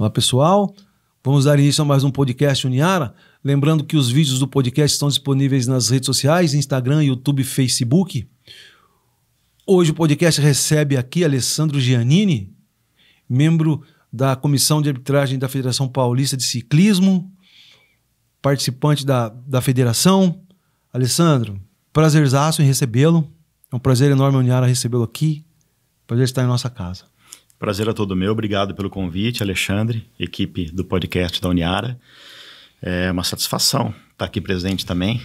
Olá, pessoal. Vamos dar início a mais um podcast Uniara. Lembrando que os vídeos do podcast estão disponíveis nas redes sociais, Instagram, YouTube, Facebook. Hoje o podcast recebe aqui Alessandro Giannini, membro da Comissão de Arbitragem da Federação Paulista de Ciclismo, participante da, da federação. Alessandro, prazerzaço em recebê-lo. É um prazer enorme, Uniara, recebê-lo aqui. Prazer estar em nossa casa. Prazer é todo meu, obrigado pelo convite, Alexandre, equipe do podcast da Uniara. É uma satisfação estar aqui presente também,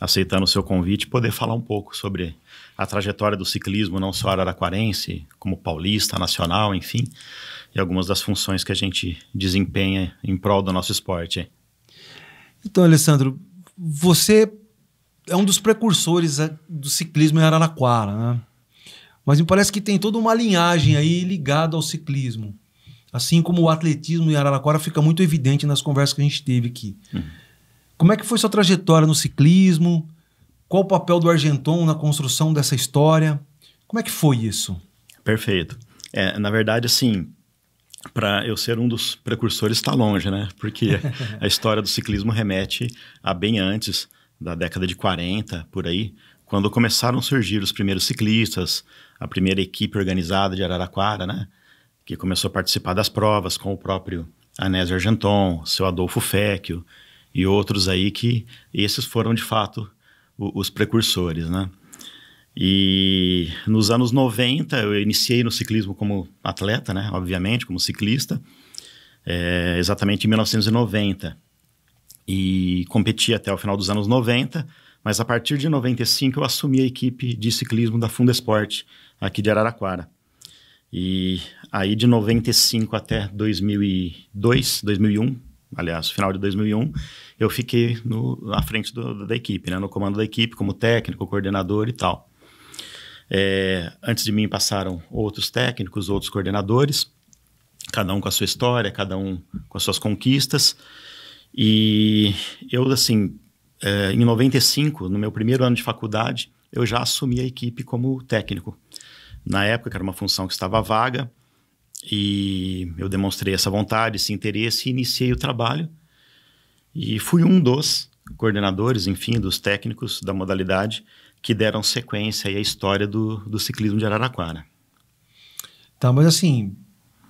aceitando o seu convite, poder falar um pouco sobre a trajetória do ciclismo, não só araraquarense, como paulista, nacional, enfim, e algumas das funções que a gente desempenha em prol do nosso esporte. Então, Alessandro, você é um dos precursores é, do ciclismo em Araraquara, né? Mas me parece que tem toda uma linhagem aí ligada ao ciclismo. Assim como o atletismo em Araraquara fica muito evidente nas conversas que a gente teve aqui. Uhum. Como é que foi sua trajetória no ciclismo? Qual o papel do Argenton na construção dessa história? Como é que foi isso? Perfeito. É, na verdade, assim, para eu ser um dos precursores está longe, né? Porque a história do ciclismo remete a bem antes da década de 40, por aí quando começaram a surgir os primeiros ciclistas, a primeira equipe organizada de Araraquara, né? Que começou a participar das provas com o próprio Anésio Argenton, seu Adolfo Fecchio e outros aí que esses foram de fato os precursores, né? E nos anos 90 eu iniciei no ciclismo como atleta, né? Obviamente, como ciclista, é, exatamente em 1990. E competi até o final dos anos 90 mas a partir de 95 eu assumi a equipe de ciclismo da Fundesporte Esporte, aqui de Araraquara. E aí de 95 até 2002, 2001, aliás, final de 2001, eu fiquei no, à frente do, da equipe, né? no comando da equipe, como técnico, coordenador e tal. É, antes de mim passaram outros técnicos, outros coordenadores, cada um com a sua história, cada um com as suas conquistas. E eu, assim, é, em 95, no meu primeiro ano de faculdade, eu já assumi a equipe como técnico. Na época, que era uma função que estava vaga, e eu demonstrei essa vontade, esse interesse, e iniciei o trabalho. E fui um dos coordenadores, enfim, dos técnicos da modalidade que deram sequência à história do, do ciclismo de Araraquara. Tá, mas assim,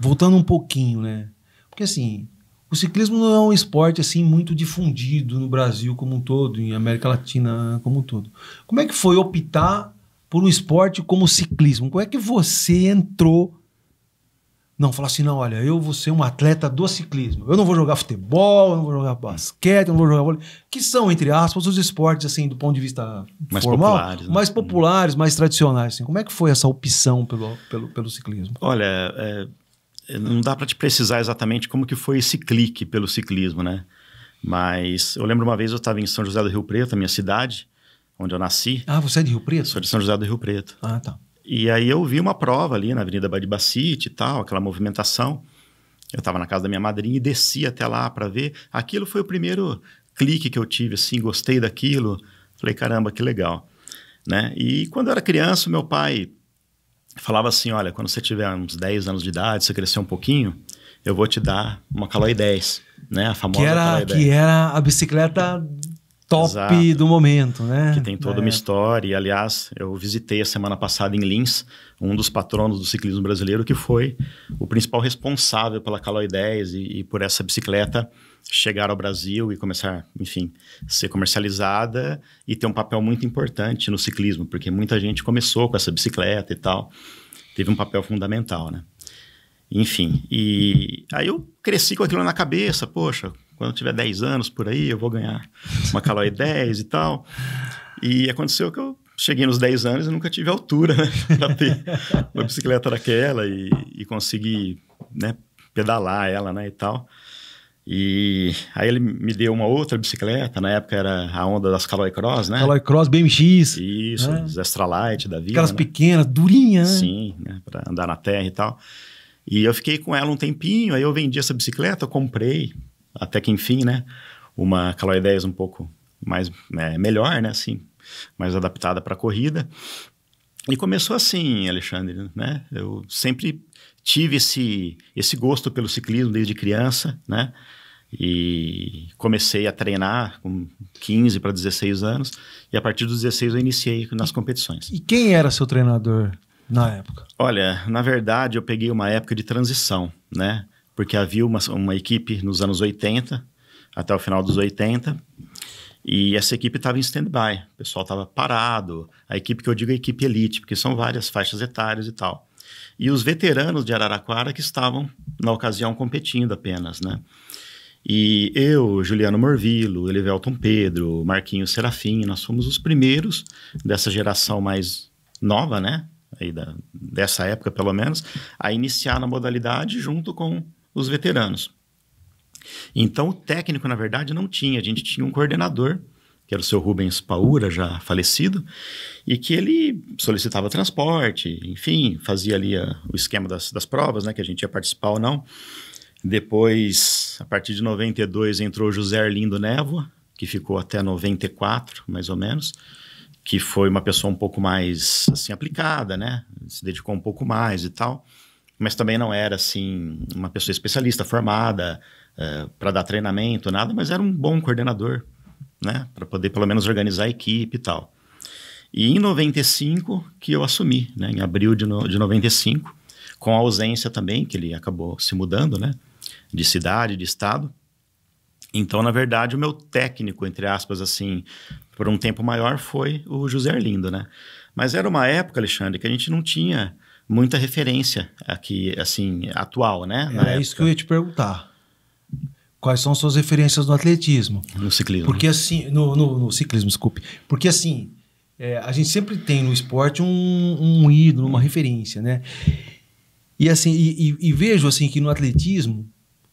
voltando um pouquinho, né? Porque assim, o ciclismo não é um esporte assim muito difundido no Brasil como um todo, em América Latina como um todo. Como é que foi optar por um esporte como o ciclismo? Como é que você entrou? Não, falar assim, não, olha, eu vou ser um atleta do ciclismo. Eu não vou jogar futebol, eu não vou jogar basquete, eu não vou jogar vôlei. Que são, entre aspas, os esportes, assim, do ponto de vista mais formal, populares, né? mais populares, mais tradicionais. Assim. Como é que foi essa opção pelo, pelo, pelo ciclismo? Olha, é não dá para te precisar exatamente como que foi esse clique pelo ciclismo, né? Mas eu lembro uma vez eu estava em São José do Rio Preto, a minha cidade, onde eu nasci. Ah, você é de Rio Preto? Sou de São José do Rio Preto. Ah, tá. E aí eu vi uma prova ali na Avenida Badibacite e tal, aquela movimentação. Eu estava na casa da minha madrinha e desci até lá para ver. Aquilo foi o primeiro clique que eu tive, assim, gostei daquilo. Falei, caramba, que legal. Né? E quando eu era criança, meu pai falava assim: olha, quando você tiver uns 10 anos de idade, você crescer um pouquinho, eu vou te dar uma Caloi 10, né? A famosa que era, Caloi 10. Que era a bicicleta top Exato. do momento, né? Que tem toda é. uma história. E, aliás, eu visitei a semana passada em Lins um dos patronos do ciclismo brasileiro que foi o principal responsável pela Caloi 10 e, e por essa bicicleta chegar ao Brasil e começar, enfim, ser comercializada e ter um papel muito importante no ciclismo, porque muita gente começou com essa bicicleta e tal, teve um papel fundamental, né? Enfim, e aí eu cresci com aquilo na cabeça, poxa, quando eu tiver 10 anos por aí, eu vou ganhar uma Caloi 10 e tal. E aconteceu que eu cheguei nos 10 anos e nunca tive altura, né, para ter uma bicicleta daquela e, e conseguir, né, pedalar ela, né, e tal. E aí ele me deu uma outra bicicleta, na época era a onda das Caloi Cross, né? Caloi Cross, BMX. Isso, né? os Extra Light da vida. Aquelas né? pequenas, durinhas, né? Sim, né? para andar na terra e tal. E eu fiquei com ela um tempinho, aí eu vendi essa bicicleta, comprei, até que enfim, né? Uma Caloi 10 um pouco mais, é, melhor, né? Assim, mais adaptada para corrida. E começou assim, Alexandre, né? Eu sempre tive esse, esse gosto pelo ciclismo desde criança, né? E comecei a treinar com 15 para 16 anos, e a partir dos 16 eu iniciei nas competições. E quem era seu treinador na época? Olha, na verdade eu peguei uma época de transição, né? Porque havia uma, uma equipe nos anos 80, até o final dos 80, e essa equipe estava em stand-by, o pessoal estava parado, a equipe que eu digo é a equipe elite, porque são várias faixas etárias e tal. E os veteranos de Araraquara que estavam, na ocasião, competindo apenas, né? E eu, Juliano Morvilo, Elivelton Pedro, Marquinho Serafim, nós fomos os primeiros dessa geração mais nova, né? Aí da, dessa época, pelo menos, a iniciar na modalidade junto com os veteranos. Então, o técnico, na verdade, não tinha. A gente tinha um coordenador, que era o seu Rubens Paura, já falecido, e que ele solicitava transporte, enfim, fazia ali a, ah, o esquema das, das provas, né? Que a gente ia participar ou não. Depois, a partir de 92, entrou José Arlindo Névoa, que ficou até 94, mais ou menos, que foi uma pessoa um pouco mais assim aplicada, né? Se dedicou um pouco mais e tal, mas também não era assim uma pessoa especialista formada uh, eh, para dar treinamento, nada, mas era um bom coordenador, né? Para poder pelo menos organizar a equipe e tal. E em 95 que eu assumi, né? Em abril de, no, de 95, com a ausência também, que ele acabou se mudando, né? de cidade, de estado. Então, na verdade, o meu técnico, entre aspas, assim, por um tempo maior, foi o José Arlindo, né? Mas era uma época, Alexandre, que a gente não tinha muita referência aqui, assim, atual, né? É isso que eu ia te perguntar. Quais são suas referências no atletismo? No ciclismo. Porque assim, no, no, no ciclismo, desculpe. Porque assim, é, a gente sempre tem no esporte um, um ídolo, uma referência, né? E assim, e, e, e vejo assim que no atletismo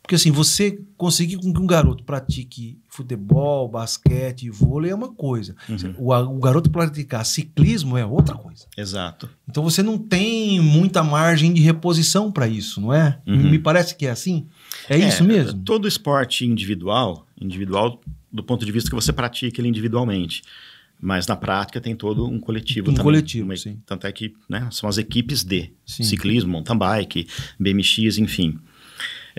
porque assim, você conseguir com que um garoto pratique futebol, basquete, vôlei é uma coisa. Uhum. O, o, garoto praticar ciclismo é outra coisa. Exato. Então você não tem muita margem de reposição para isso, não é? Uhum. Me parece que é assim. É, é isso mesmo? Todo esporte individual, individual do ponto de vista que você pratica ele individualmente. Mas na prática tem todo um coletivo um também. Um coletivo, Uma, sim. Tanto é que né, são as equipes de sim. ciclismo, mountain bike, BMX, enfim.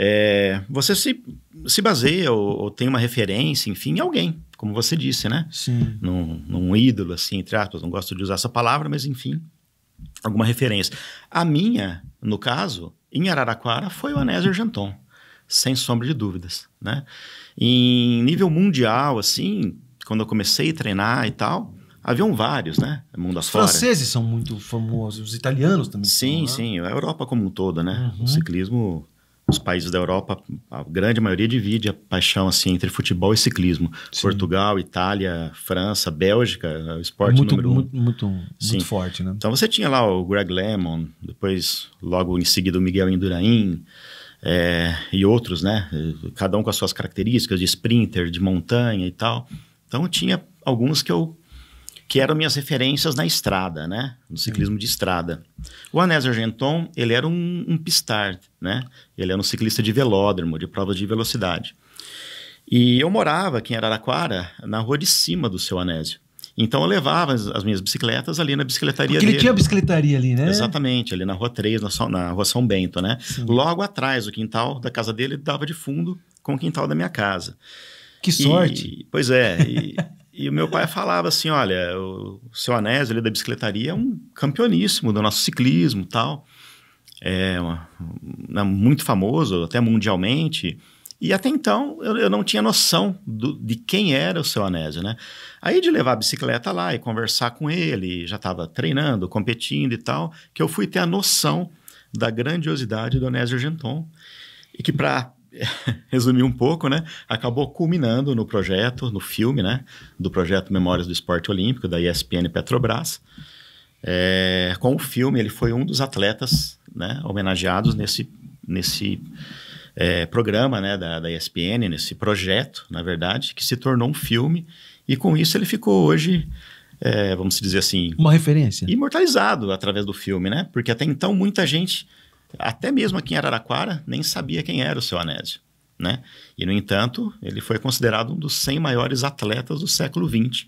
É, você se, se baseia ou, ou, tem uma referência, enfim, em alguém, como você disse, né? Sim. Num, num ídolo, assim, entre aspas, não gosto de usar essa palavra, mas enfim, alguma referência. A minha, no caso, em Araraquara, foi o Anésio Argenton, sem sombra de dúvidas, né? Em nível mundial, assim, quando eu comecei a treinar e tal, haviam vários, né? Mundo afora. Os franceses são muito famosos, os italianos também. Sim, são, né? sim, a Europa como um todo, né? Uhum. O ciclismo os países da Europa, a grande maioria divide a paixão assim entre futebol e ciclismo. Sim. Portugal, Itália, França, Bélgica, é o esporte muito, número um. Muito, muito, muito forte, né? Então você tinha lá o Greg LeMond, depois logo em seguida o Miguel Indurain é, e outros, né? Cada um com as suas características de sprinter, de montanha e tal. Então tinha alguns que eu que eram minhas referências na estrada, né? No ciclismo uhum. de estrada. O Anés Argenton, ele era um, um pistard, né? Ele era um ciclista de velódromo, de provas de velocidade. E eu morava aqui em Araraquara, na rua de cima do seu Anésio. Então eu levava as, as minhas bicicletas ali na bicicletaria Porque ele tinha bicicletaria ali, né? Exatamente, ali na rua 3, na, na rua São Bento, né? Sim. Logo atrás, o quintal da casa dele dava de fundo com o quintal da minha casa. Que sorte! E, pois é, e, E o meu pai falava assim, olha, o seu Anésio ali da bicicletaria é um campeoníssimo do nosso ciclismo tal. É, uma, né, muito famoso, até mundialmente. E até então eu, eu não tinha noção do, de quem era o seu Anésio, né? Aí de levar a bicicleta lá e conversar com ele, já estava treinando, competindo e tal, que eu fui ter a noção da grandiosidade do Anésio Genton. E que para resumir um pouco, né? Acabou culminando no projeto, no filme, né? Do projeto Memórias do Esporte Olímpico, da ESPN Petrobras. É, com o filme, ele foi um dos atletas né, homenageados nesse, nesse é, programa né, da, da ESPN, nesse projeto, na verdade, que se tornou um filme. E com isso ele ficou hoje é, vamos dizer assim. Uma referência. Imortalizado através do filme, né? Porque até então muita gente até mesmo aqui em Araraquara, nem sabia quem era o seu Anésio. Né? E, no entanto, ele foi considerado um dos 100 maiores atletas do século XX,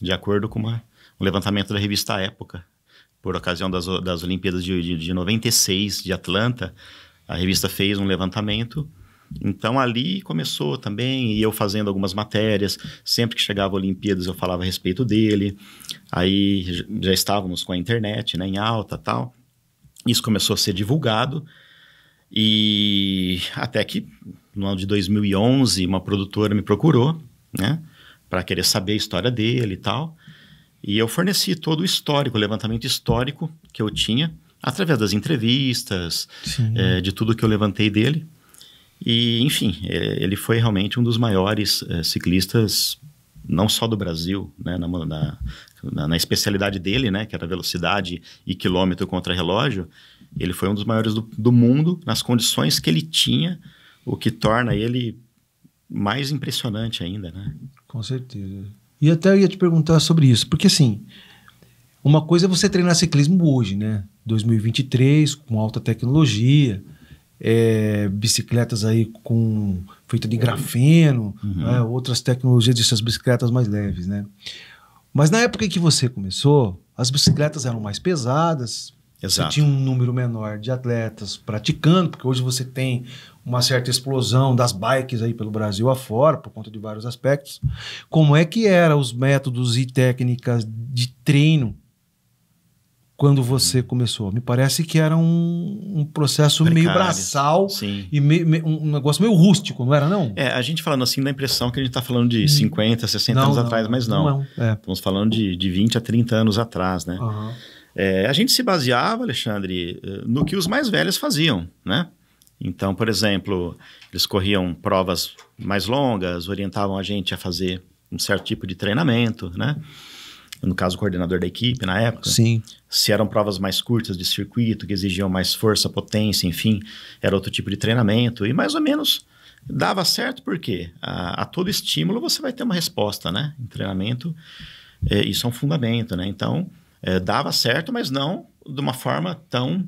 de acordo com uma, um levantamento da revista Época, por ocasião das, das Olimpíadas de, de, de 96 de Atlanta. A revista fez um levantamento então ali começou também, e eu fazendo algumas matérias, sempre que chegava Olimpíadas eu falava a respeito dele. Aí já estávamos com a internet, né, em alta, tal. Isso começou a ser divulgado e até que no ano de 2011 uma produtora me procurou, né, para querer saber a história dele e tal. E eu forneci todo o histórico, o levantamento histórico que eu tinha através das entrevistas, é, de tudo que eu levantei dele. E, enfim, eh, ele foi realmente um dos maiores é, ciclistas não só do Brasil, né, na, na, na, especialidade dele, né, que era velocidade e quilômetro contra relógio, ele foi um dos maiores do, do mundo nas condições que ele tinha, o que torna ele mais impressionante ainda, né? Com certeza. E até eu ia te perguntar sobre isso, porque assim, uma coisa é você treinar ciclismo hoje, né? 2023, com alta tecnologia, é, bicicletas aí com feita de grafeno, uhum. né, outras tecnologias dessas bicicletas mais leves, né? Mas na época em que você começou, as bicicletas eram mais pesadas, Exato. você tinha um número menor de atletas praticando, porque hoje você tem uma certa explosão das bikes aí pelo Brasil afora, por conta de vários aspectos. Como é que eram os métodos e técnicas de treino quando você começou? Me parece que era um, um processo Precário, meio braçal sim. e um negócio meio rústico, não era não? É, a gente falando assim dá a impressão que a gente está falando de 50, hum. 60 não, anos não, atrás, mas não. não é. Estamos falando de, de 20 a 30 anos atrás, né? Uhum. É, a gente se baseava, Alexandre, eh, no que os mais velhos faziam, né? Então, por exemplo, eles corriam provas mais longas, orientavam a gente a fazer um certo tipo de treinamento, né? no caso, o coordenador da equipe na época. Sim. Se eram provas mais curtas de circuito, que exigiam mais força, potência, enfim, era outro tipo de treinamento. E mais ou menos dava certo porque a, a todo estímulo você vai ter uma resposta, né? Em treinamento, é, isso é um fundamento, né? Então, é, dava certo, mas não de uma forma tão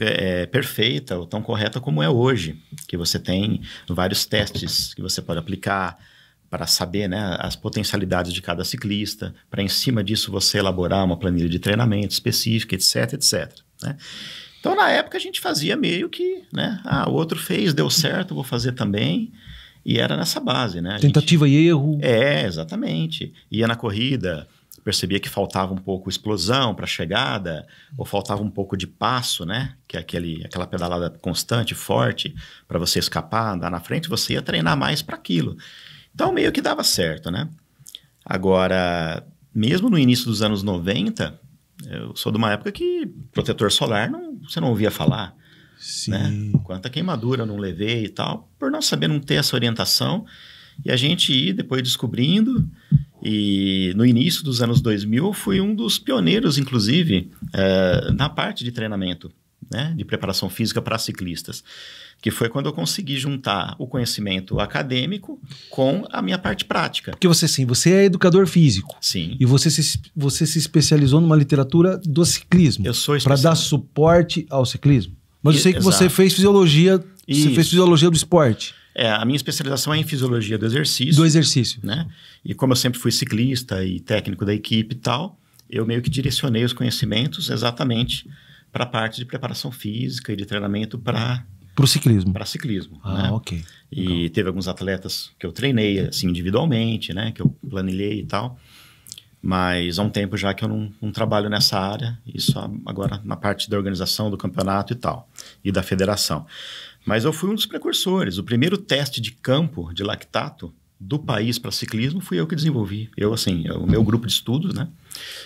é, é perfeita ou tão correta como é hoje, que você tem vários testes que você pode aplicar, para saber né, as potencialidades de cada ciclista, para em cima disso você elaborar uma planilha de treinamento específica, etc, etc. Né? Então, na época, a gente fazia meio que, né? Ah, o outro fez, deu certo, vou fazer também. E era nessa base, né? A Tentativa gente... e erro. É, exatamente. Ia na corrida, percebia que faltava um pouco explosão para chegada, ou faltava um pouco de passo, né? Que é aquele, aquela pedalada constante, forte, para você escapar, andar na frente, você ia treinar mais para aquilo. Então meio que dava certo, né? Agora, mesmo no início dos anos 90, eu sou de uma época que protetor solar não, você não ouvia falar. Sim. Né? Quanta queimadura eu não levei e tal, por não saber não ter essa orientação. E a gente ir depois descobrindo. E no início dos anos 2000, eu fui um dos pioneiros, inclusive, eh, na parte de treinamento né, de preparação física para ciclistas, que foi quando eu consegui juntar o conhecimento acadêmico com a minha parte prática. Porque você sim, você é educador físico. Sim. E você se, você se especializou numa literatura do ciclismo. Eu sou para dar suporte ao ciclismo. Mas eu sei que Exato. você fez fisiologia, Isso. você fez fisiologia do esporte. É, a minha especialização é em fisiologia do exercício. Do exercício. Né? E como eu sempre fui ciclista e técnico da equipe e tal, eu meio que direcionei os conhecimentos exatamente para a parte de preparação física e de treinamento para para ciclismo. Para ciclismo. Ah, né? ok. E teve alguns atletas que eu treinei assim individualmente, né? Que eu planilhei e tal. Mas há um tempo já que eu não, não, trabalho nessa área, isso agora na parte da organização do campeonato e tal, e da federação. Mas eu fui um dos precursores. O primeiro teste de campo de lactato do país para ciclismo fui eu que desenvolvi. Eu, assim, é o meu grupo de estudos, né?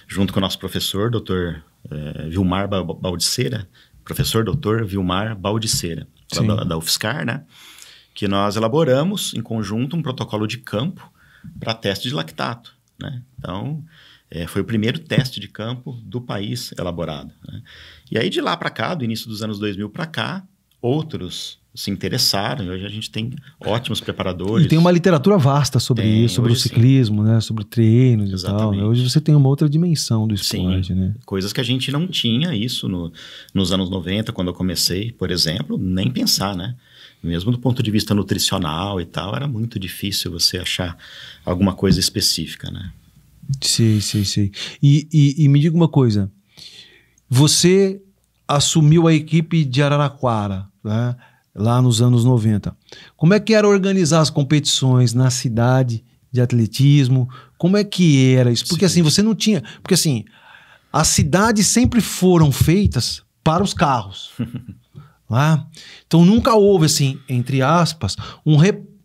Junto com o nosso professor, doutor é, Vilmar Baldiceira, professor doutor Vilmar Baldiceira, da, da UFSCar, né? Que nós elaboramos em conjunto um protocolo de campo para teste de lactato, né? Então, é, foi o primeiro teste de campo do país elaborado. Né? E aí, de lá para cá, do início dos anos 2000 para cá, outros se interessaram. Hoje a gente tem ótimos preparadores. E tem uma literatura vasta sobre tem, isso, sobre o ciclismo, sim. né? sobre treinos Exatamente. e tal. Né. Hoje você tem uma outra dimensão do esporte. Sim, né? Coisas que a gente não tinha isso no, nos anos 90, quando eu comecei, por exemplo, nem pensar, né? Mesmo do ponto de vista nutricional e tal, era muito difícil você achar alguma coisa específica, né? sim sim sim E, e, e me diga uma coisa. Você assumiu a equipe de Araraquara, né? lá nos anos 90. Como é que era organizar as competições na cidade de atletismo? Como é que era isso? Porque assim, Sim. assim, você não tinha. Porque assim, as cidades sempre foram feitas para os carros. lá. Né? Então nunca houve, assim, entre aspas, um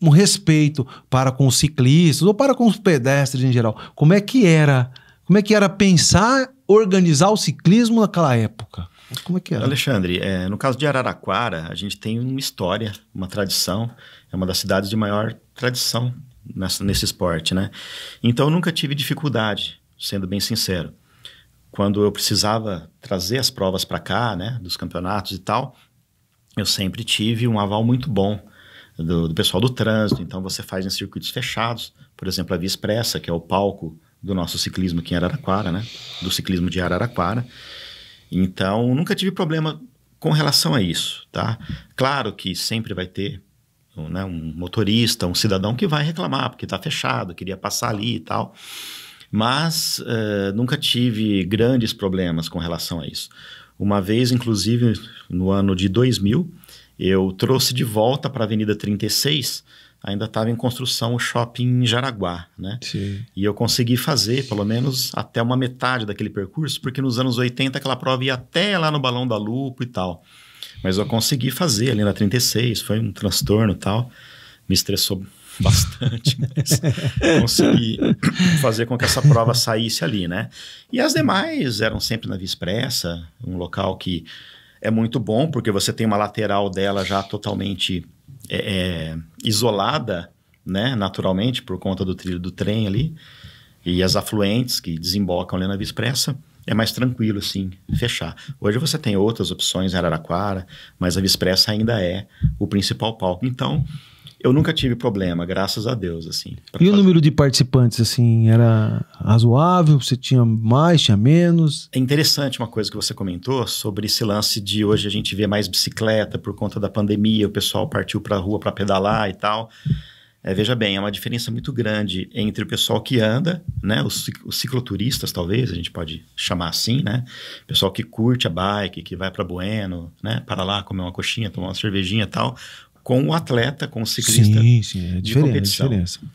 um respeito para com os ciclistas ou para com os pedestres em geral. Como é que era? Como é que era pensar, organizar o ciclismo naquela época? como é que é? Né? Alexandre, é, no caso de Araraquara, a gente tem uma história, uma tradição. É uma das cidades de maior tradição nessa, nesse esporte, né? Então, eu nunca tive dificuldade, sendo bem sincero. Quando eu precisava trazer as provas para cá, né, dos campeonatos e tal, eu sempre tive um aval muito bom do, do pessoal do trânsito. Então, você faz em circuitos fechados, por exemplo, a Via Expressa, que é o palco do nosso ciclismo aqui em Araraquara, né? Do ciclismo de Araraquara. Então, nunca tive problema com relação a isso, tá? Claro que sempre vai ter um, né, um motorista, um cidadão que vai reclamar porque está fechado, queria passar ali e tal. Mas uh, nunca tive grandes problemas com relação a isso. Uma vez, inclusive, no ano de 2000, eu trouxe de volta para a Avenida 36 ainda estava em construção o shopping em Jaraguá, né? Sim. E eu consegui fazer pelo menos até uma metade daquele percurso, porque nos anos 80 aquela prova ia até lá no Balão da Lupa e tal. Mas eu consegui fazer ali na 36, foi um transtorno e tal. Me estressou bastante, mas consegui fazer com que essa prova saísse ali, né? E as demais eram sempre na Via Expressa, um local que é muito bom, porque você tem uma lateral dela já totalmente é, é, isolada, né, naturalmente, por conta do trilho do trem ali, e as afluentes que desembocam ali na Via Expressa, é mais tranquilo, assim, fechar. Hoje você tem outras opções em Araraquara, mas a Via Expressa ainda é o principal palco. Então, eu nunca tive problema, graças a Deus, assim. E fazer. o número de participantes, assim, era razoável? Você tinha mais, tinha menos? É interessante uma coisa que você comentou sobre esse lance de hoje a gente vê mais bicicleta por conta da pandemia, o pessoal partiu para a rua para pedalar e tal. É, veja bem, é uma diferença muito grande entre o pessoal que anda, né, os, os, cicloturistas talvez, a gente pode chamar assim, né, pessoal que curte a bike, que vai para Bueno, né, para lá comer uma coxinha, tomar uma cervejinha e tal, com o atleta, com o ciclista sim, sim, é de é competição.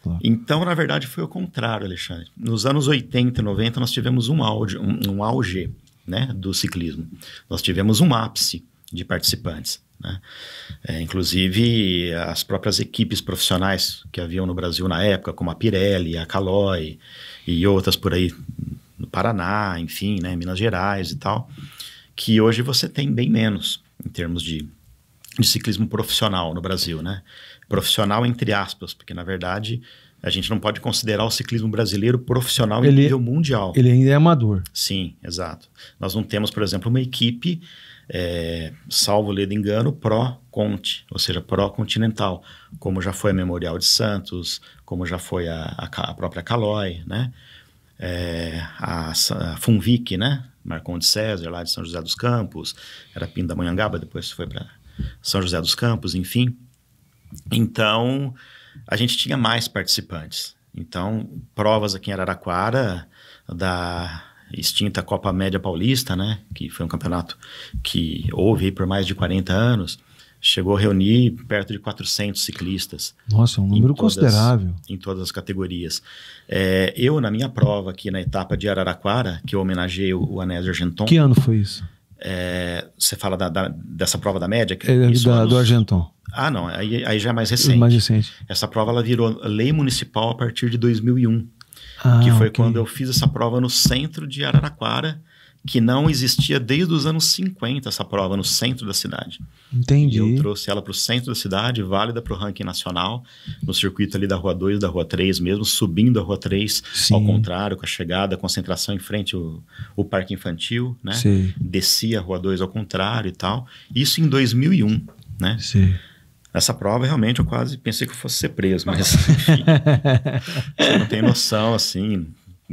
claro. Então, na verdade, foi o contrário, Alexandre. Nos anos 80 e 90, nós tivemos um, auge, um, um auge né, do ciclismo. Nós tivemos um ápice de participantes. Né? É, inclusive, as próprias equipes profissionais que haviam no Brasil na época, como a Pirelli, a Caloi e outras por aí no Paraná, enfim, né, Minas Gerais e tal, que hoje você tem bem menos em termos de de ciclismo profissional no Brasil, né? Profissional entre aspas, porque na verdade a gente não pode considerar o ciclismo brasileiro profissional ele, em nível mundial. Ele ainda é amador. Sim, exato. Nós não temos, por exemplo, uma equipe, é, salvo ledo engano, pró-conte, ou seja, pró-continental, como já foi a Memorial de Santos, como já foi a, a, a própria Caloi, né? É, a, a Funvic, né? Marcondes César, lá de São José dos Campos, era Pindamonhangaba, depois foi para são José dos Campos, enfim. Então, a gente tinha mais participantes. Então, provas aqui em Araraquara da extinta Copa Média Paulista, né, que foi um campeonato que houve por mais de 40 anos, chegou a reunir perto de 400 ciclistas. Nossa, um número em todas, considerável. Em todas as categorias. É, eu, na minha prova aqui na etapa de Araraquara, que eu homenageei o, o Anésio Argenton... Que ano foi isso? É, você fala da, da, dessa prova da média? Que é, isso da, anos... Do Argenton. Ah, não. Aí, aí já é mais recente. Mais recente. Essa prova ela virou lei municipal a partir de 2001. Ah, que foi okay. quando eu fiz essa prova no centro de Araraquara que não existia desde os anos 50 essa prova no centro da cidade. Entendi. E eu trouxe ela para o centro da cidade, válida para o ranking nacional, no circuito ali da Rua 2, da Rua 3 mesmo, subindo a Rua 3, Sim. ao contrário, com a chegada, a concentração em frente o, parque infantil, né? Sim. Descia a Rua 2 ao contrário e tal. Isso em 2001, né? Sim. Essa prova, realmente, eu quase pensei que eu fosse ser preso, mas enfim, você não tem noção, assim,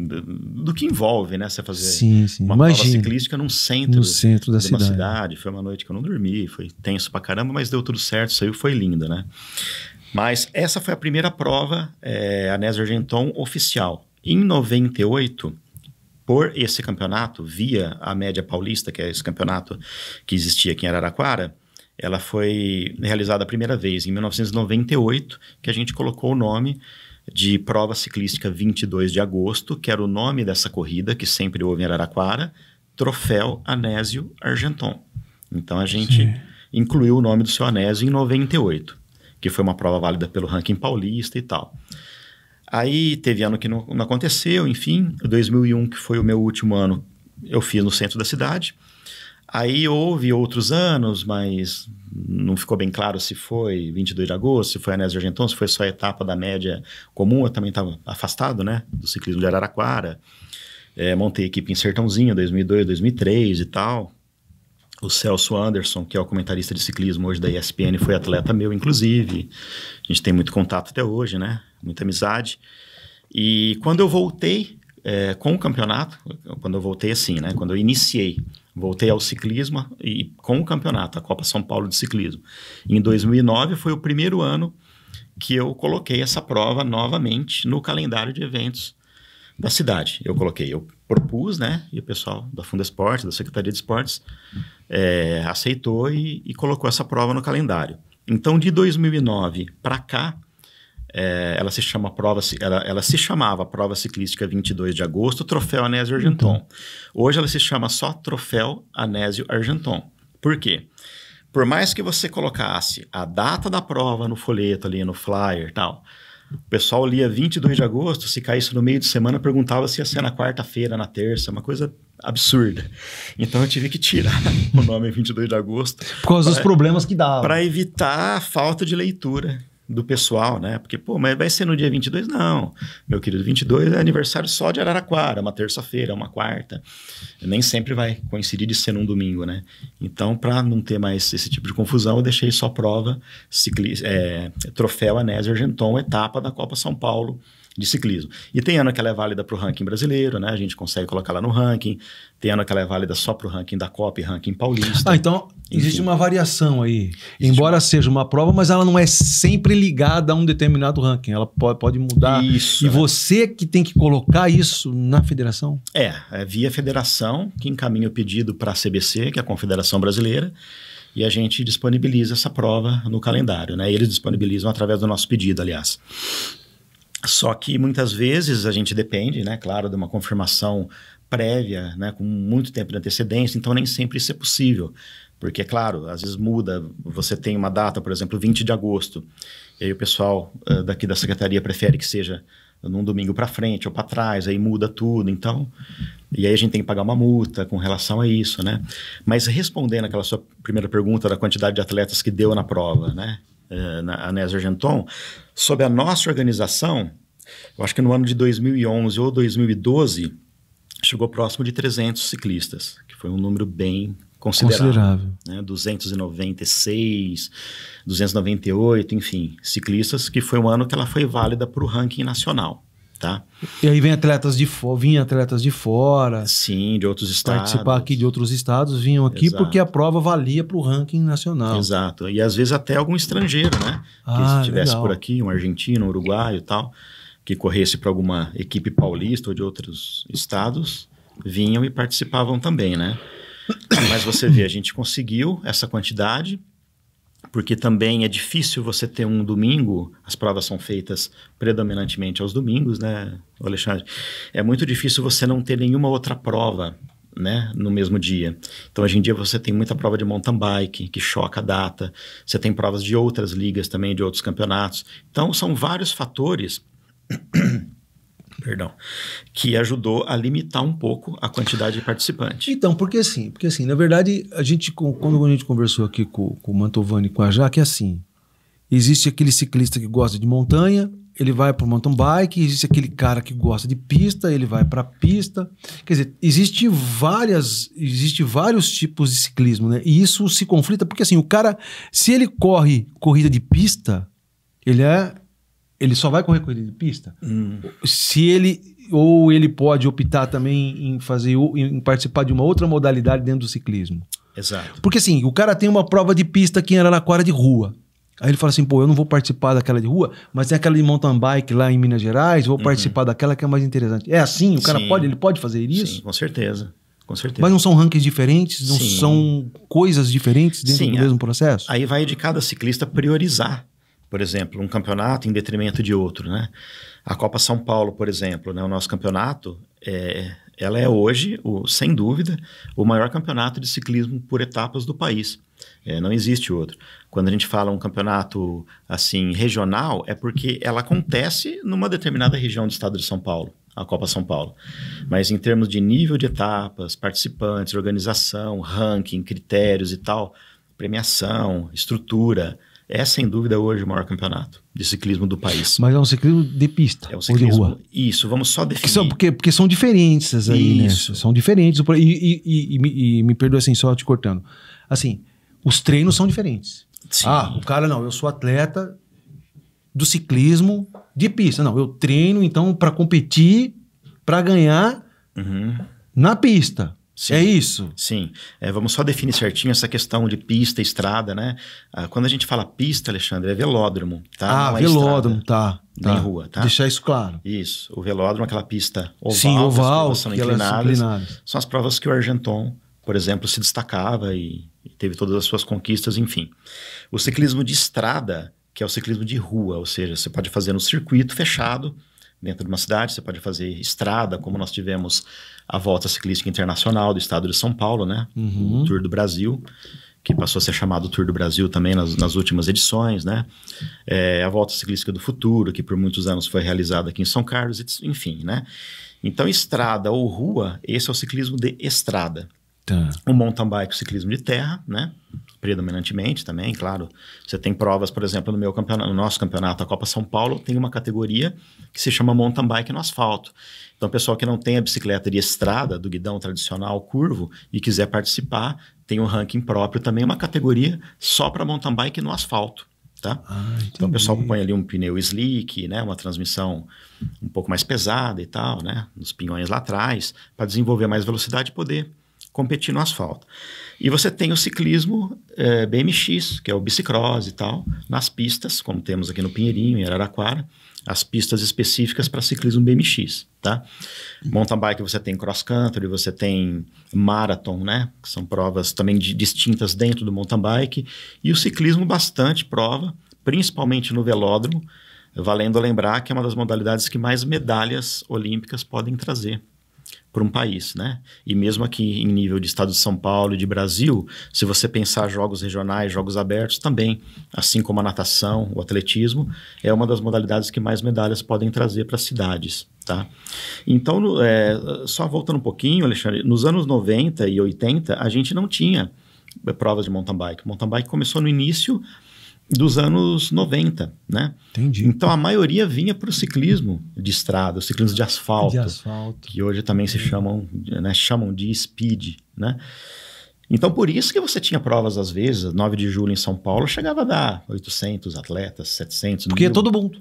do, do, que envolve, né? Você fazer sim, sim. uma Imagina. prova ciclística num centro, no centro da de cidade. cidade. Foi uma noite que eu não dormi, foi tenso pra caramba, mas deu tudo certo, saiu, foi linda, né? Mas essa foi a primeira prova, é, a NES Argenton oficial. Em 98, por esse campeonato, via a média paulista, que é esse campeonato que existia aqui em Araraquara, ela foi realizada a primeira vez em 1998, que a gente colocou o nome de prova ciclística 22 de agosto, que era o nome dessa corrida que sempre houve em Araraquara, Troféu Anésio Argenton. Então a gente Sim. incluiu o nome do seu Anésio em 98, que foi uma prova válida pelo ranking paulista e tal. Aí teve ano que não, não aconteceu, enfim, 2001 que foi o meu último ano, eu fiz no centro da cidade. Aí houve outros anos, mas não ficou bem claro se foi 22 de agosto, se foi Anésio Argenton, se foi só a etapa da média comum. Eu também estava afastado né, do ciclismo de Araraquara. É, montei equipe em Sertãozinho, 2002, 2003 e tal. O Celso Anderson, que é o comentarista de ciclismo hoje da ESPN, foi atleta meu, inclusive. A gente tem muito contato até hoje, né? Muita amizade. E quando eu voltei é, com o campeonato, quando eu voltei assim, né? Quando eu iniciei Voltei ao ciclismo e com o campeonato, a Copa São Paulo de Ciclismo. Em 2009 foi o primeiro ano que eu coloquei essa prova novamente no calendário de eventos da cidade. Eu coloquei, eu propus, né? E o pessoal da Funda Esporte, da Secretaria de Esportes, é, aceitou e, e colocou essa prova no calendário. Então, de 2009 para cá, é, ela se chama prova, ela, ela, se chamava Prova Ciclística 22 de Agosto, Troféu Anésio uhum. Argenton. Hoje ela se chama só Troféu Anésio Argenton. Por quê? Por mais que você colocasse a data da prova no folheto ali, no flyer tal, o pessoal lia 22 de agosto, se caísse no meio de semana, perguntava se ia ser na quarta-feira, na terça, uma coisa absurda. Então eu tive que tirar o nome 22 de agosto. Por causa pra, dos problemas que dava. Para evitar a falta de leitura do pessoal, né? Porque, pô, mas vai ser no dia 22? Não, meu querido, 22 é aniversário só de Araraquara, uma terça-feira, uma quarta. Nem sempre vai coincidir de ser num domingo, né? Então, para não ter mais esse tipo de confusão, eu deixei só prova, ciclista, é, troféu Anésio Argenton, etapa da Copa São Paulo, de ciclismo. E tem ano que ela é válida para o ranking brasileiro, né? A gente consegue colocar ela no ranking. Tem ano que ela é válida só para o ranking da Copa e ranking paulista. Ah, então Enfim. existe uma variação aí. Existe Embora uma... seja uma prova, mas ela não é sempre ligada a um determinado ranking. Ela pode, pode mudar. Isso. E é. você que tem que colocar isso na federação? É, é via federação que encaminha o pedido para a CBC, que é a Confederação Brasileira e a gente disponibiliza essa prova no calendário, né? Eles disponibilizam através do nosso pedido, aliás. Só que muitas vezes a gente depende, né, claro, de uma confirmação prévia, né, com muito tempo de antecedência, então nem sempre isso é possível. Porque, é claro, às vezes muda, você tem uma data, por exemplo, 20 de agosto, e aí o pessoal uh, daqui da secretaria prefere que seja num domingo para frente ou para trás, aí muda tudo, então. E aí a gente tem que pagar uma multa com relação a isso, né? Mas respondendo aquela sua primeira pergunta da quantidade de atletas que deu na prova, né? uh, na ANES Argenton, sob a nossa organização, eu acho que no ano de 2011 ou 2012, chegou próximo de 300 ciclistas, que foi um número bem considerável. considerável. Né? 296, 298, enfim, ciclistas, que foi um ano que ela foi válida para o ranking nacional tá? E aí vem atletas de vinha atletas de fora. Sim, de outros estados. Participar aqui de outros estados, vinham aqui Exato. porque a prova valia para o ranking nacional. Exato. E às vezes até algum estrangeiro, né? Ah, que estivesse por aqui, um argentino, um uruguaio e tal, que corresse para alguma equipe paulista ou de outros estados, vinham e participavam também, né? Mas você vê, a gente conseguiu essa quantidade porque também é difícil você ter um domingo, as provas são feitas predominantemente aos domingos, né, Alexandre? É muito difícil você não ter nenhuma outra prova, né, no mesmo dia. Então, hoje em dia você tem muita prova de mountain bike, que choca a data, você tem provas de outras ligas também, de outros campeonatos. Então, são vários fatores perdão, que ajudou a limitar um pouco a quantidade de participantes. Então, porque assim, porque assim, na verdade, a gente quando a gente conversou aqui com, com o Mantovani e com a Jaque, é assim, existe aquele ciclista que gosta de montanha, ele vai para o mountain bike, existe aquele cara que gosta de pista, ele vai para a pista. Quer dizer, existe várias, existe vários tipos de ciclismo, né? E isso se conflita porque assim, o cara, se ele corre corrida de pista, ele é ele só vai correr corrida de pista? Hum. Se ele ou ele pode optar também em fazer em participar de uma outra modalidade dentro do ciclismo. Exato. Porque assim, o cara tem uma prova de pista que era na quadra de rua. Aí ele fala assim, pô, eu não vou participar daquela de rua, mas tem aquela de mountain bike lá em Minas Gerais, vou uhum. participar daquela que é mais interessante. É assim, o cara Sim. pode, ele pode fazer isso? Sim, com certeza. Com certeza. Mas não são rankings diferentes? Não Sim. são coisas diferentes dentro Sim, do é. mesmo processo? Aí vai de cada ciclista priorizar por exemplo, um campeonato em detrimento de outro, né? A Copa São Paulo, por exemplo, né? o nosso campeonato, é, ela é hoje, o, sem dúvida, o maior campeonato de ciclismo por etapas do país. É, não existe outro. Quando a gente fala um campeonato assim regional, é porque ela acontece numa determinada região do estado de São Paulo a Copa São Paulo. Mas em termos de nível de etapas, participantes, organização, ranking, critérios e tal, premiação, estrutura, é sem dúvida hoje o maior campeonato de ciclismo do país. Mas é um ciclismo de pista, é um ciclismo, de rua. Isso, vamos só definir. Porque são, porque, porque são diferenças aí, né? isso. né? São diferentes. E, e, e, e me perdoe assim, só te cortando. Assim, os treinos são diferentes. Sim. Ah, o cara não, eu sou atleta do ciclismo de pista. Não, eu treino então para competir, para ganhar uhum. na pista. Sim, é isso? Sim. É, vamos só definir certinho essa questão de pista, estrada, né? Ah, quando a gente fala pista, Alexandre, é velódromo, tá? Ah, Não é velódromo, tá. Tá. rua, tá? Deixar isso claro. Isso. O velódromo, é aquela pista oval, Sim, oval são inclinadas, inclinadas. São as provas que o Argenton, por exemplo, se destacava e, e teve todas as suas conquistas, enfim. O ciclismo de estrada, que é o ciclismo de rua, ou seja, você pode fazer no circuito fechado, dentro de uma cidade, você pode fazer estrada, como nós tivemos a Volta Ciclística Internacional do Estado de São Paulo, né? Uhum. O Tour do Brasil, que passou a ser chamado Tour do Brasil também nas, nas últimas edições, né? É, a Volta Ciclística do Futuro, que por muitos anos foi realizada aqui em São Carlos, enfim, né? Então, estrada ou rua, esse é o ciclismo de estrada. Tá. O mountain bike, o ciclismo de terra, né? predominantemente também, claro. Você tem provas, por exemplo, no meu campeonato, no nosso campeonato, a Copa São Paulo, tem uma categoria que se chama mountain bike no asfalto. Então, pessoal que não tem a bicicleta de estrada, do guidão tradicional curvo, e quiser participar, tem um ranking próprio também, uma categoria só para mountain bike no asfalto. Tá? Ah, então o pessoal põe ali um pneu slick, né, uma transmissão um pouco mais pesada e tal, né, nos pinhões lá atrás, para desenvolver mais velocidade e poder competir no asfalto. E você tem o ciclismo é, BMX, que é o bicicross e tal, nas pistas, como temos aqui no Pinheirinho, em Araraquara, as pistas específicas para ciclismo BMX, tá? Mountain bike você tem cross country, você tem marathon, né? Que são provas também de, distintas dentro do mountain bike. E o ciclismo bastante prova, principalmente no velódromo, valendo lembrar que é uma das modalidades que mais medalhas olímpicas podem trazer por um país, né? E mesmo aqui em nível de estado de São Paulo e de Brasil, se você pensar jogos regionais, jogos abertos, também, assim como a natação, o atletismo, é uma das modalidades que mais medalhas podem trazer para as cidades, tá? Então, é, só voltando um pouquinho, Alexandre, nos anos 90 e 80, a gente não tinha provas de mountain bike. Mountain bike começou no início dos anos 90, né? Entendi. Então a maioria vinha para o ciclismo de estrada, o ciclismo de asfalto, de asfalto, que hoje também se chamam, né, chamam de speed, né? Então por isso que você tinha provas às vezes, 9 de julho em São Paulo chegava a dar 800 atletas, 700, Porque mil, ia todo mundo.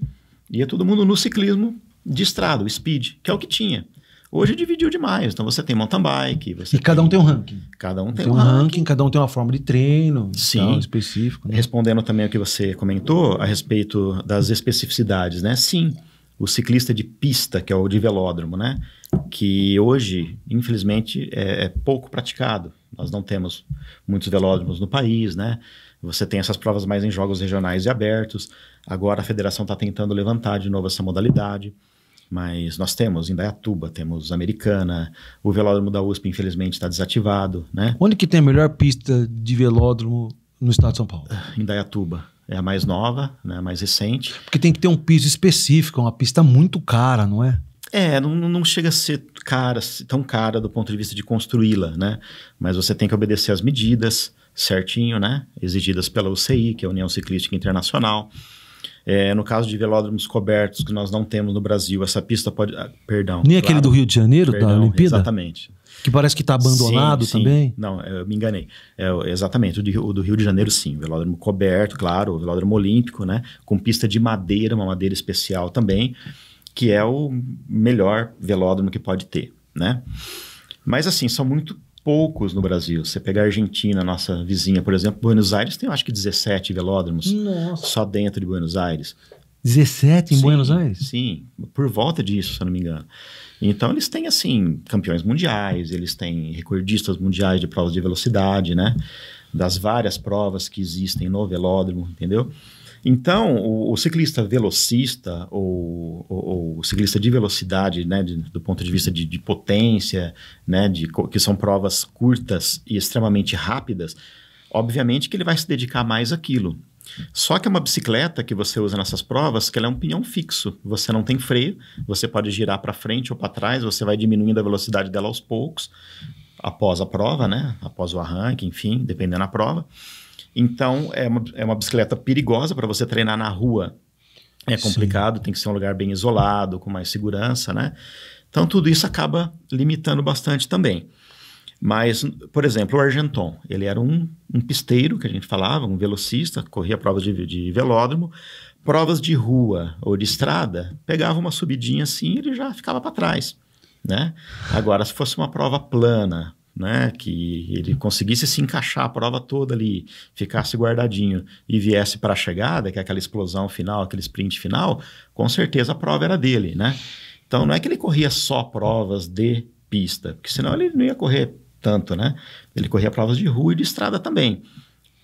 Ia todo mundo no ciclismo de estrada, o speed, que é o que tinha. Hoje dividiu demais. Então você tem mountain bike. Você e cada tem... um tem um ranking. Cada um tem, tem um, um ranking, ranking, cada um tem uma forma de treino então, Sim. Tal, específico. Né? Respondendo também o que você comentou a respeito das especificidades, né? Sim, o ciclista de pista, que é o de velódromo, né? Que hoje, infelizmente, é, é pouco praticado. Nós não temos muitos velódromos no país, né? Você tem essas provas mais em jogos regionais e abertos. Agora a federação está tentando levantar de novo essa modalidade. Mas nós temos em Indaiatuba, temos Americana, o velódromo da USP, infelizmente, está desativado, né? Onde que tem a melhor pista de velódromo no estado de São Paulo? em Indaiatuba. É a mais nova, né, a mais recente. Porque tem que ter um piso específico, é uma pista muito cara, não é? É, não, não chega a ser cara, tão cara do ponto de vista de construí-la, né? Mas você tem que obedecer às medidas certinho, né? Exigidas pela UCI, que é a União Ciclística Internacional. É, no caso de velódromos cobertos, que nós não temos no Brasil, essa pista pode. Ah, perdão. Nem claro, aquele do Rio de Janeiro, perdão, da Olimpíada? Exatamente. Que parece que está abandonado sim, sim. também? Não, é, eu me enganei. É, exatamente, o, de, o, do Rio de Janeiro, sim. Velódromo coberto, claro, o velódromo olímpico, né? Com pista de madeira, uma madeira especial também, que é o melhor velódromo que pode ter, né? Mas assim, são muito poucos no Brasil. você pegar a Argentina, nossa vizinha, por exemplo, Buenos Aires tem, acho que 17 velódromos nossa. só dentro de Buenos Aires. 17 em sim, Buenos Aires? Sim, por volta disso, se eu não me engano. Então eles têm assim campeões mundiais, eles têm recordistas mundiais de provas de velocidade, né? Das várias provas que existem no velódromo, entendeu? Então, o, o ciclista velocista ou, ou, ou, ciclista de velocidade, né, de, do ponto de vista de, de potência, né, de, que são provas curtas e extremamente rápidas, obviamente que ele vai se dedicar mais àquilo. Só que é uma bicicleta que você usa nessas provas que ela é um pinhão fixo. Você não tem freio, você pode girar para frente ou para trás, você vai diminuindo a velocidade dela aos poucos, após a prova, né? Após o arranque, enfim, dependendo da prova. Então, é uma, é uma bicicleta perigosa para você treinar na rua. É complicado, Sim. tem que ser um lugar bem isolado, com mais segurança, né? Então, tudo isso acaba limitando bastante também. Mas, por exemplo, o Argenton, ele era um, um pisteiro, que a gente falava, um velocista, corria provas de, de velódromo, provas de rua ou de estrada, pegava uma subidinha assim e ele já ficava para trás. Né? Agora, se fosse uma prova plana, né? Que ele conseguisse se encaixar a prova toda ali, ficasse guardadinho e viesse para a chegada, que é aquela explosão final, aquele sprint final, com certeza a prova era dele, né? Então não é que ele corria só provas de pista, porque senão ele não ia correr tanto, né? Ele corria provas de rua e de estrada também.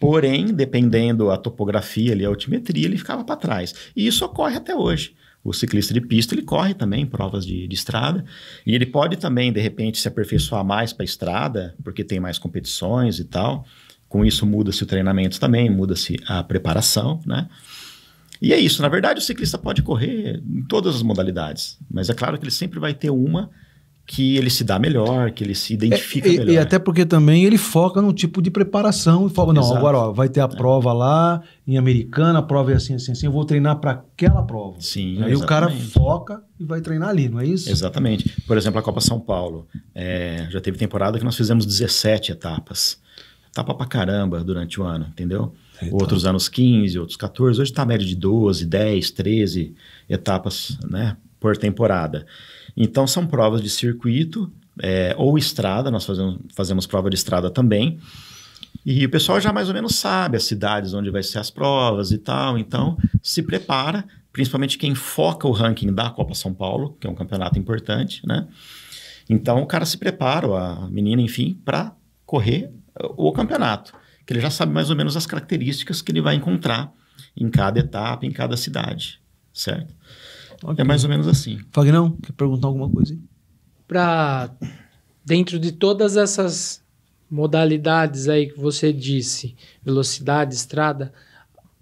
Porém, dependendo a topografia e a altimetria, ele ficava para trás. E isso ocorre até hoje. O ciclista de pista ele corre também provas de, de estrada e ele pode também de repente se aperfeiçoar mais para estrada porque tem mais competições e tal. Com isso muda-se o treinamento também, muda-se a preparação, né? E é isso. Na verdade, o ciclista pode correr em todas as modalidades, mas é claro que ele sempre vai ter uma que ele se dá melhor, que ele se identifica é, e, melhor. E até porque também ele foca num tipo de preparação. Foca, não, Exato. agora ó, vai ter a é. prova lá em Americana, a prova é assim, assim, assim, eu vou treinar para aquela prova. Sim, Aí exatamente. o cara foca e vai treinar ali, não é isso? Exatamente. Por exemplo, a Copa São Paulo. É, já teve temporada que nós fizemos 17 etapas. Etapa pra caramba durante o ano, entendeu? É, então. Outros anos 15, outros 14. Hoje tá a média de 12, 10, 13 etapas né, por temporada. Então, são provas de circuito é, ou estrada, nós fazemos, fazemos prova de estrada também. E o pessoal já mais ou menos sabe as cidades onde vai ser as provas e tal, então se prepara, principalmente quem foca o ranking da Copa São Paulo, que é um campeonato importante, né? Então o cara se prepara, a menina, enfim, para correr uh, o campeonato, que ele já sabe mais ou menos as características que ele vai encontrar em cada etapa, em cada cidade, certo? Okay. É mais ou menos assim. Fagnão, quer perguntar alguma coisa? Para dentro de todas essas modalidades aí que você disse, velocidade, estrada,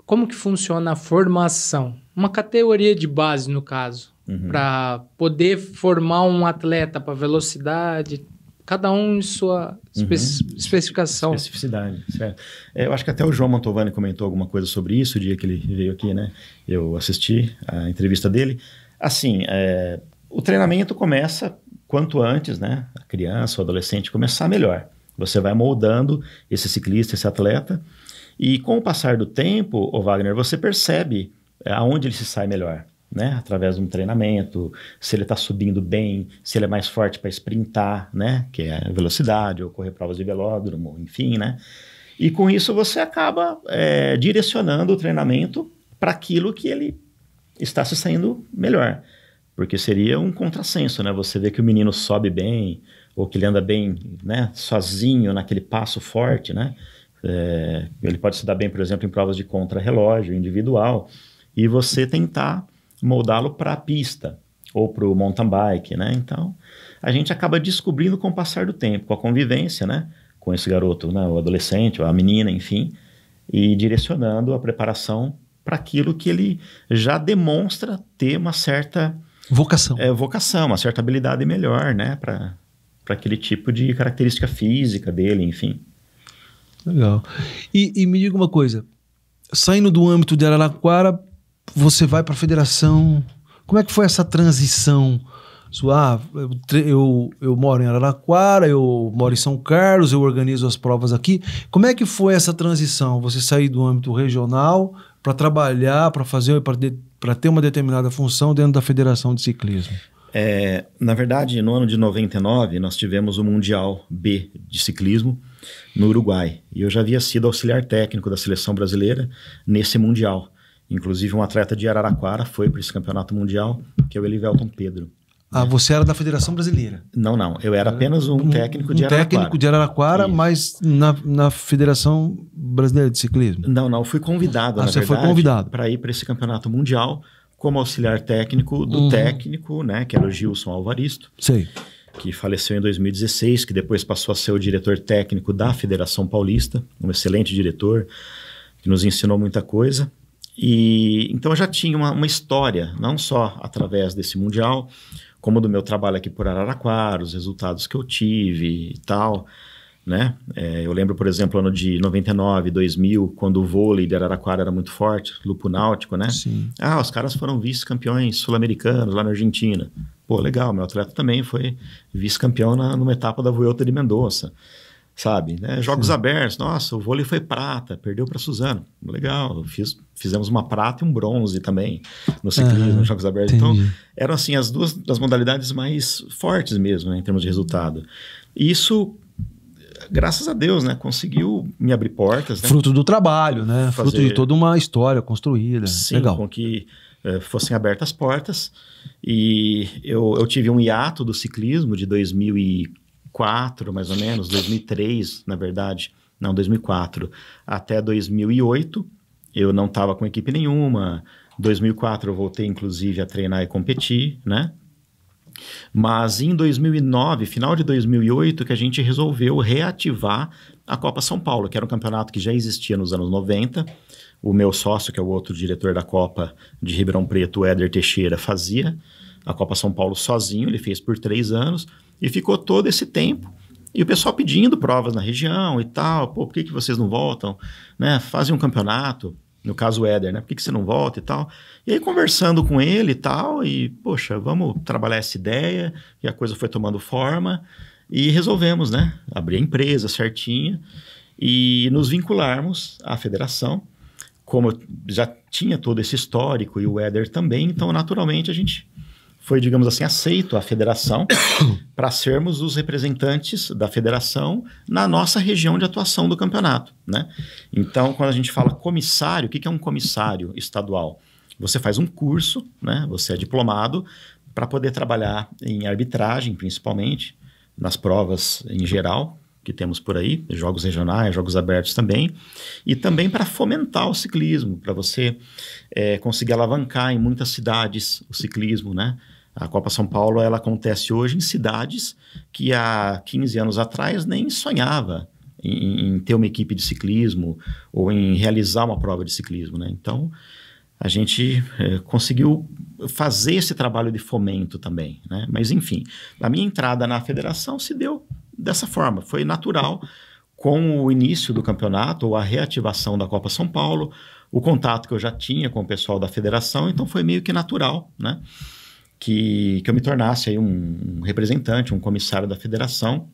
como que funciona a formação? Uma categoria de base, no caso, uhum. para poder formar um atleta para velocidade, cada um em sua espe uhum. especificação. Especificidade, certo. É, eu acho que até o João Mantovani comentou alguma coisa sobre isso o dia que ele veio aqui, né? Eu assisti a entrevista dele. Assim, é, o treinamento começa quanto antes, né? A criança, o adolescente começar melhor. Você vai moldando esse ciclista, esse atleta. E com o passar do tempo, o Wagner, você percebe é, aonde ele se sai melhor né? Através de um treinamento, se ele está subindo bem, se ele é mais forte para sprintar, né? Que é velocidade, ou correr provas de velódromo, enfim, né? E com isso você acaba é, direcionando o treinamento para aquilo que ele está se saindo melhor. Porque seria um contrassenso, né? Você vê que o menino sobe bem, ou que ele anda bem, né? Sozinho, naquele passo forte, né? É, ele pode se dar bem, por exemplo, em provas de contra-relógio, individual. E você tentar moldá-lo para a pista ou para o mountain bike, né? Então, a gente acaba descobrindo com o passar do tempo, com a convivência, né? Com esse garoto, né? O adolescente, a menina, enfim, e direcionando a preparação para aquilo que ele já demonstra ter uma certa vocação, é, vocação, uma certa habilidade melhor, né? Para para aquele tipo de característica física dele, enfim. Legal. E, e me diga uma coisa, saindo do âmbito de Araraquara você vai para a federação. Como é que foi essa transição? Ah, eu, eu moro em Araraquara, eu moro em São Carlos, eu organizo as provas aqui. Como é que foi essa transição? Você sair do âmbito regional para trabalhar, para fazer, para ter uma determinada função dentro da Federação de Ciclismo? É, na verdade, no ano de 99, nós tivemos o Mundial B de Ciclismo no Uruguai. E eu já havia sido auxiliar técnico da seleção brasileira nesse Mundial. Inclusive, um atleta de Araraquara foi para esse campeonato mundial, que é o Elivelton Pedro. Ah, você era da Federação Brasileira? Não, não. Eu era apenas um, um técnico de um Araraquara. técnico de Araraquara, Isso. mas na, na Federação Brasileira de Ciclismo? Não, não. Fui convidado, ah, você verdade, foi convidado para ir para esse campeonato mundial como auxiliar técnico do uhum. técnico, né, que era o Gilson Alvaristo. Sei. Que faleceu em 2016, que depois passou a ser o diretor técnico da Federação Paulista, um excelente diretor, que nos ensinou muita coisa. E então eu já tinha uma, uma história, não só através desse mundial, como do meu trabalho aqui por Araraquara, os resultados que eu tive e tal. Né? É, eu lembro, por exemplo, ano de 99, 2000, quando o vôlei de Araraquara era muito forte, lupo náutico, né? Sim. Ah, os caras foram vice-campeões sul-americanos lá na Argentina. Pô, legal, meu atleta também foi vice-campeão numa etapa da Vuelta de Mendoza sabe? Né? Jogos Sim. abertos, nossa, o vôlei foi prata, perdeu para Suzano. Legal, fiz, fizemos uma prata e um bronze também no ciclismo, ah, nos Jogos Abertos. Então, entendi. Então, eram assim as duas das modalidades mais fortes mesmo, né, em termos de resultado. E isso graças a Deus, né? Conseguiu me abrir portas. Né? Fruto do trabalho, né? Fazer... Fruto de toda uma história construída. Sim, Legal. com que eh, fossem abertas as portas. E eu, eu tive um hiato do ciclismo de 2004 2004, mais ou menos, 2003, na verdade, não, 2004, até 2008, eu não estava com equipe nenhuma. 2004 eu voltei inclusive a treinar e competir, né? Mas em 2009, final de 2008, que a gente resolveu reativar a Copa São Paulo, que era um campeonato que já existia nos anos 90. O meu sócio, que é o outro diretor da Copa de Ribeirão Preto, Éder Teixeira, fazia a Copa São Paulo sozinho, ele fez por três anos, e ficou todo esse tempo. E o pessoal pedindo provas na região e tal, pô, por que, que vocês não voltam? Né? Fazem um campeonato, no caso o Éder, né? Por que, que você não volta e tal? E aí conversando com ele e tal, e poxa, vamos trabalhar essa ideia, e a coisa foi tomando forma, e resolvemos, né? Abrir a empresa certinha e nos vincularmos à federação. Como já tinha todo esse histórico e o Éder também, então naturalmente a gente foi, digamos assim, aceito a federação para sermos os representantes da federação na nossa região de atuação do campeonato. Né? Então, quando a gente fala comissário, o que, que é um comissário estadual? Você faz um curso, né? você é diplomado para poder trabalhar em arbitragem, principalmente, nas provas em geral, que temos por aí, jogos regionais, jogos abertos também, e também para fomentar o ciclismo, para você é, conseguir alavancar em muitas cidades o ciclismo, né? A Copa São Paulo ela acontece hoje em cidades que há 15 anos atrás nem sonhava em, em ter uma equipe de ciclismo ou em realizar uma prova de ciclismo, né? Então a gente é, conseguiu fazer esse trabalho de fomento também, né? Mas enfim, a minha entrada na federação se deu dessa forma. Foi natural com o início do campeonato ou a reativação da Copa São Paulo, o contato que eu já tinha com o pessoal da federação, então foi meio que natural, né? Que, que eu me tornasse aí um representante, um comissário da federação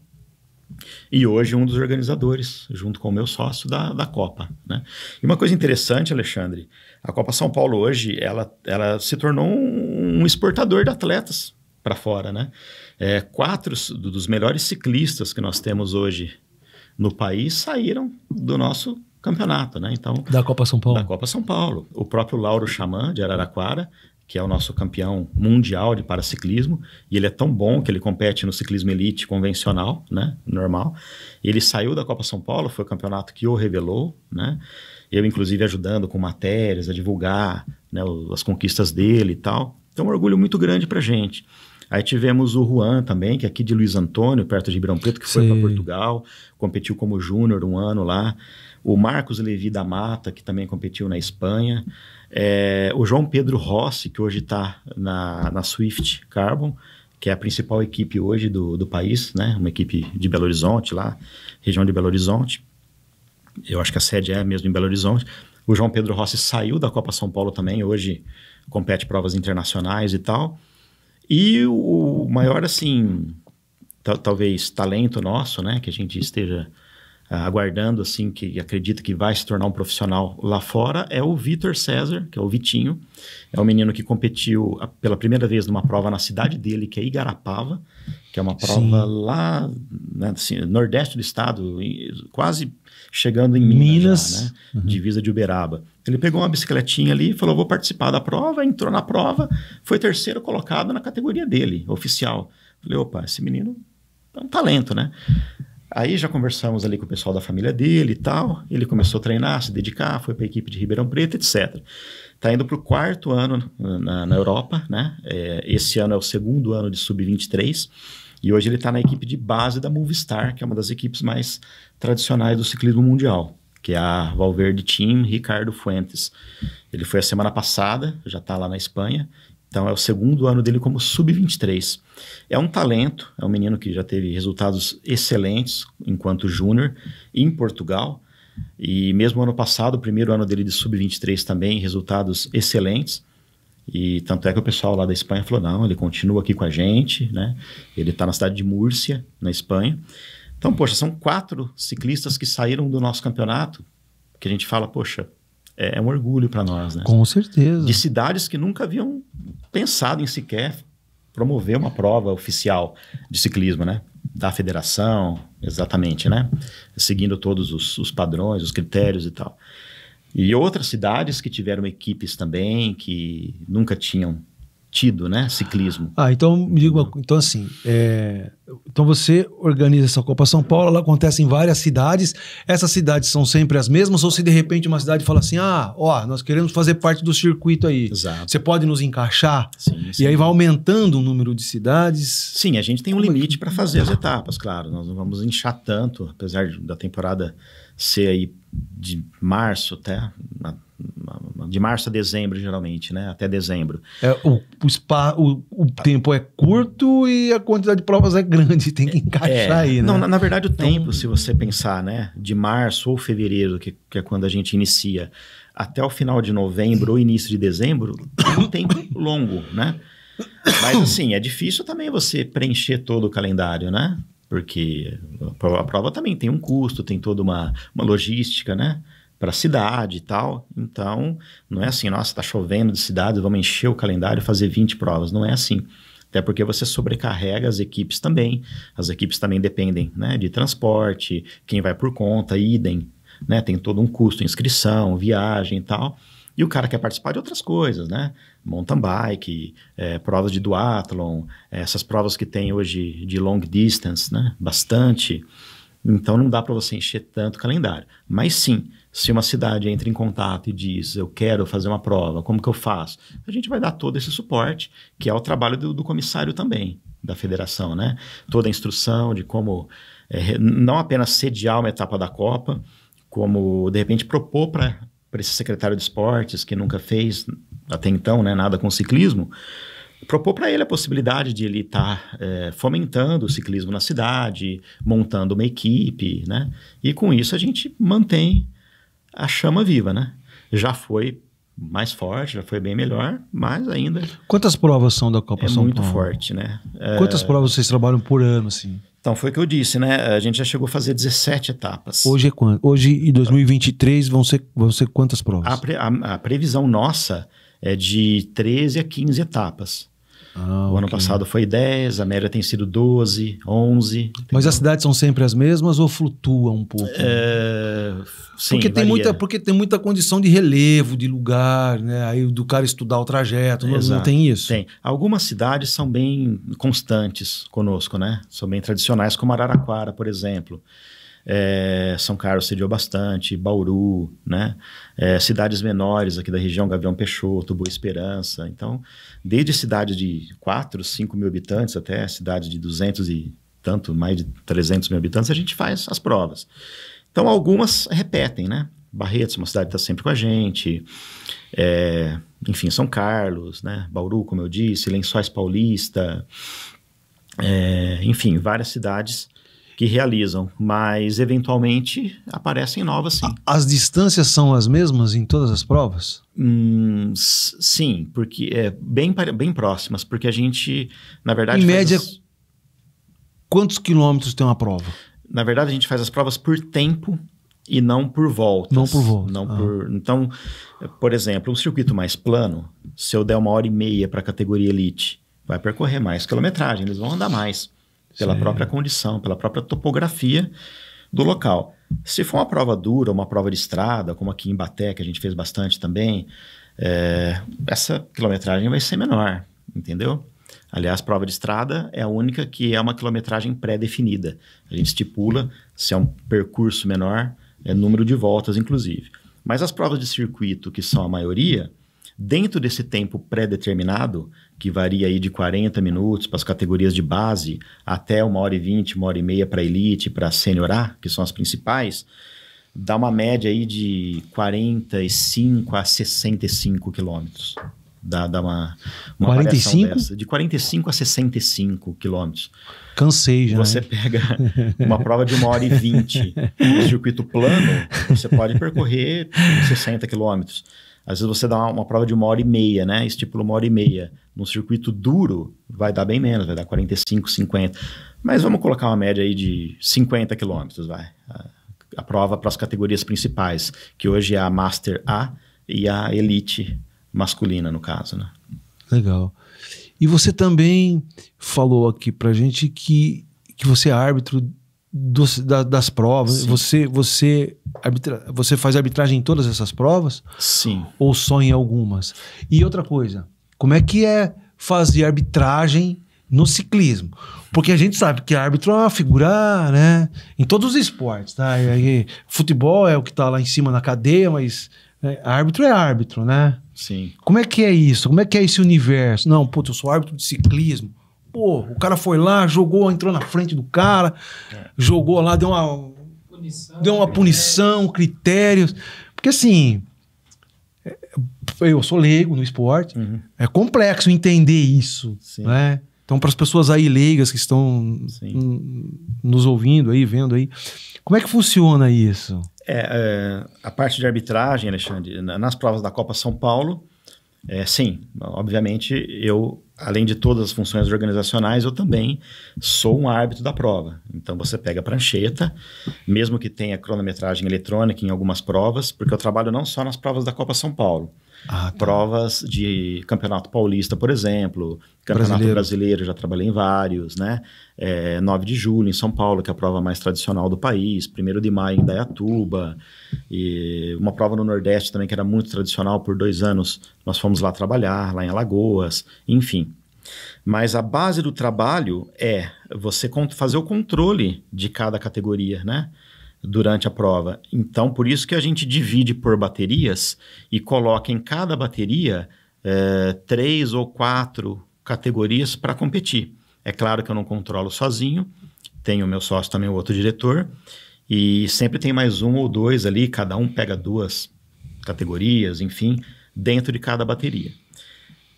e hoje um dos organizadores, junto com o meu sócio da, da Copa. Né? E uma coisa interessante, Alexandre, a Copa São Paulo hoje, ela, ela se tornou um, um exportador de atletas para fora, né? É, quatro dos melhores ciclistas que nós temos hoje no país saíram do nosso campeonato, né? Então da Copa São Paulo. Da Copa São Paulo. O próprio Lauro Xamã de Araraquara, que é o nosso campeão mundial de paraciclismo, e ele é tão bom que ele compete no ciclismo elite convencional, né, normal. Ele saiu da Copa São Paulo, foi o campeonato que o revelou, né? Eu inclusive ajudando com matérias a divulgar, né, as conquistas dele e tal. Então, um orgulho muito grande pra gente. Aí tivemos o Juan também, que é aqui de Luiz Antônio, perto de Ribeirão Preto, que foi para Portugal, competiu como júnior um ano lá. O Marcos Levi da Mata, que também competiu na Espanha. É, o João Pedro Rossi, que hoje está na, na Swift Carbon, que é a principal equipe hoje do, do país, né? Uma equipe de Belo Horizonte lá, região de Belo Horizonte. Eu acho que a sede é mesmo em Belo Horizonte. O João Pedro Rossi saiu da Copa São Paulo também, hoje compete provas internacionais e tal. E o maior, assim, talvez talento nosso, né, que a gente esteja ah, aguardando, assim, que acredita que vai se tornar um profissional lá fora, é o Vitor César, que é o Vitinho. É um menino que competiu ah, pela primeira vez numa prova na cidade dele, que é Igarapava, que é uma prova Sim. lá, né, assim, nordeste do estado, quase chegando em Minas, Minas. Já, né? uhum. divisa de Uberaba. Ele pegou uma bicicletinha ali, falou: vou participar da prova, entrou na prova, foi terceiro colocado na categoria dele, oficial. Falei, opa, esse menino é um talento, né? Aí já conversamos ali com o pessoal da família dele e tal. Ele começou a treinar, se dedicar, foi para a equipe de Ribeirão Preto, etc. Está indo para o quarto ano na, na Europa, né? É, esse ano é o segundo ano de sub-23. E hoje ele está na equipe de base da Movistar, que é uma das equipes mais tradicionais do ciclismo mundial, que é a Valverde Team Ricardo Fuentes. Ele foi a semana passada, já está lá na Espanha. Então é o segundo ano dele como sub-23. É um talento, é um menino que já teve resultados excelentes enquanto júnior em Portugal. E mesmo ano passado, o primeiro ano dele de sub-23 também, resultados excelentes. E tanto é que o pessoal lá da Espanha falou: não, ele continua aqui com a gente, né? Ele está na cidade de Múrcia, na Espanha. Então, poxa, são quatro ciclistas que saíram do nosso campeonato, que a gente fala, poxa, é, é, um orgulho para nós, né? Com certeza. De cidades que nunca haviam pensado em sequer promover uma prova oficial de ciclismo, né? Da federação, exatamente, né? Seguindo todos os, os padrões, os critérios e tal. E outras cidades que tiveram equipes também, que nunca tinham tido, né? Ciclismo. Ah, então me diga então assim, é, então você organiza essa Copa São Paulo, ela acontece em várias cidades. Essas cidades são sempre as mesmas ou se de repente uma cidade fala assim: "Ah, ó, nós queremos fazer parte do circuito aí. Exato. Você pode nos encaixar?" Sim, sim. E aí vai aumentando o número de cidades. Sim, a gente tem um é limite para fazer as etapas, claro. Nós não vamos inchar tanto, apesar da temporada ser aí de março até de março a dezembro, geralmente, né? Até dezembro. É, o, o, spa, o, o tempo é curto e a quantidade de provas é grande, tem que encaixar é, aí, né? Não, na, na verdade, o então... tempo, se você pensar, né? De março ou fevereiro, que, que é quando a gente inicia, até o final de novembro ou início de dezembro, é um tempo longo, né? Mas assim, é difícil também você preencher todo o calendário, né? Porque a prova também tem um custo, tem toda uma, uma logística, né? para a cidade e tal. Então, não é assim, nossa, está chovendo de cidade, vamos encher o calendário e fazer 20 provas. Não é assim. Até porque você sobrecarrega as equipes também. As equipes também dependem né, de transporte, quem vai por conta, idem. Né, tem todo um custo, inscrição, viagem e tal. E o cara quer participar de outras coisas, né? Mountain bike, é, provas de duathlon, é, eh, essas provas que tem hoje de long distance, né? Bastante. Então não dá para você encher tanto o calendário. Mas sim, se uma cidade entra em contato e diz, eu quero fazer uma prova, como que eu faço? A gente vai dar todo esse suporte, que é o trabalho do, do comissário também, da federação, né? Toda a instrução de como, é, não apenas sediar uma etapa da Copa, como, de repente, propor para esse secretário de esportes, que nunca fez até então né, nada com ciclismo, propor para ele a possibilidade de ele estar tá, é, fomentando o ciclismo na cidade, montando uma equipe, né? E com isso a gente mantém a chama viva, né? Já foi mais forte, já foi bem melhor, mas ainda. Quantas provas são da Copa é São muito Paulo? Muito forte, né? É, quantas é... provas vocês trabalham por ano, assim? Então, foi o que eu disse, né? A gente já chegou a fazer 17 etapas. Hoje é quanto? Hoje, em 2023, vão ser, vão ser quantas provas? A, pre... a, a previsão nossa é de 13 a 15 etapas. Ah, o okay. ano passado foi 10, a média tem sido 12, 11. Mas as cidades são sempre as mesmas ou flutua um pouco? É, sim, porque, tem muita, porque tem muita condição de relevo, de lugar, né? Aí do cara estudar o trajeto, não, não, tem isso? Tem. Algumas cidades são bem constantes conosco, né? São bem tradicionais, como Araraquara, por exemplo. É, São Carlos cedeu bastante, Bauru, né? É, cidades menores aqui da região, Gavião Peixoto, Boa Esperança. Então, desde cidades de 4, 5 mil habitantes até cidades de 200 e tanto, mais de 300 mil habitantes, a gente faz as provas. Então, algumas repetem, né? Barretos, uma cidade que está sempre com a gente. É, enfim, São Carlos, né? Bauru, como eu disse, Lençóis Paulista. É, enfim, várias cidades que realizam, mas eventualmente aparecem novas sim. As distâncias são as mesmas em todas as provas? Hum, sim, porque é bem, bem próximas, porque a gente, na verdade. Em média, as... quantos quilômetros tem uma prova? Na verdade, a gente faz as provas por tempo e não por voltas. Não por voltas. Não ah. por... Então, por exemplo, um circuito mais plano, se eu der uma hora e meia para a categoria elite, vai percorrer mais quilometragem, eles vão andar mais pela Sim. própria condição, pela própria topografia do local. Se for uma prova dura, uma prova de estrada, como aqui em Baté, que a gente fez bastante também, é, essa quilometragem vai ser menor, entendeu? Aliás, prova de estrada é a única que é uma quilometragem pré-definida. A gente estipula se é um percurso menor, é número de voltas, inclusive. Mas as provas de circuito, que são a maioria, Dentro desse tempo pré-determinado, que varia aí de 40 minutos para as categorias de base até uma hora e vinte, uma hora e meia para elite, para sênior A, que são as principais, dá uma média aí de 45 a 65 quilômetros. Dá, dá uma, uma 45? Dessa. De 45 a 65 quilômetros. Cansei já. Você né? pega uma prova de uma hora e vinte no circuito plano, você pode percorrer 60 quilômetros. Às vezes você dá uma, uma, prova de uma hora e meia, né? Estipula uma hora e meia. Num circuito duro, vai dar bem menos, vai dar 45, 50. Mas vamos colocar uma média aí de 50 quilômetros, vai. A, a prova para as categorias principais, que hoje é a Master A e a Elite masculina, no caso, né? Legal. E você também falou aqui pra gente que, que você é árbitro da, das provas? Você você arbitra, você faz arbitragem em todas essas provas? Sim. Ou só em algumas? E outra coisa, como é que é fazer arbitragem no ciclismo? Porque a gente sabe que árbitro é uma figura, né? Em todos os esportes, tá? E, aí, futebol é o que tá lá em cima na cadeia, mas né, árbitro é árbitro, né? Sim. Como é que é isso? Como é que é esse universo? Não, puto eu sou árbitro de ciclismo pô, o cara foi lá, jogou, entrou na frente do cara, é. jogou lá, deu uma punição, deu uma punição, critérios. critérios. Porque assim, é, eu sou leigo no esporte, uhum. é complexo entender isso, Sim. né? Então, para as pessoas aí leigas que estão nos ouvindo aí, vendo aí, como é que funciona isso? É, é, a parte de arbitragem, Alexandre, nas provas da Copa São Paulo, é, sim, obviamente eu, além de todas as funções organizacionais, eu também sou um árbitro da prova. Então você pega a prancheta, mesmo que tenha cronometragem eletrônica em algumas provas, porque eu trabalho não só nas provas da Copa São Paulo, ah, tá. Provas de Campeonato Paulista, por exemplo, Campeonato Brasileiro, brasileiro já trabalhei em vários, né? É, 9 de julho em São Paulo, que é a prova mais tradicional do país, 1 de maio em Dayatuba, e uma prova no Nordeste também que era muito tradicional por dois anos, nós fomos lá trabalhar, lá em Alagoas, enfim. Mas a base do trabalho é você fazer o controle de cada categoria, né? durante a prova. Então, por isso que a gente divide por baterias e coloca em cada bateria é, três ou quatro categorias para competir. É claro que eu não controlo sozinho, tenho o meu sócio também, o outro diretor, e sempre tem mais um ou dois ali, cada um pega duas categorias, enfim, dentro de cada bateria.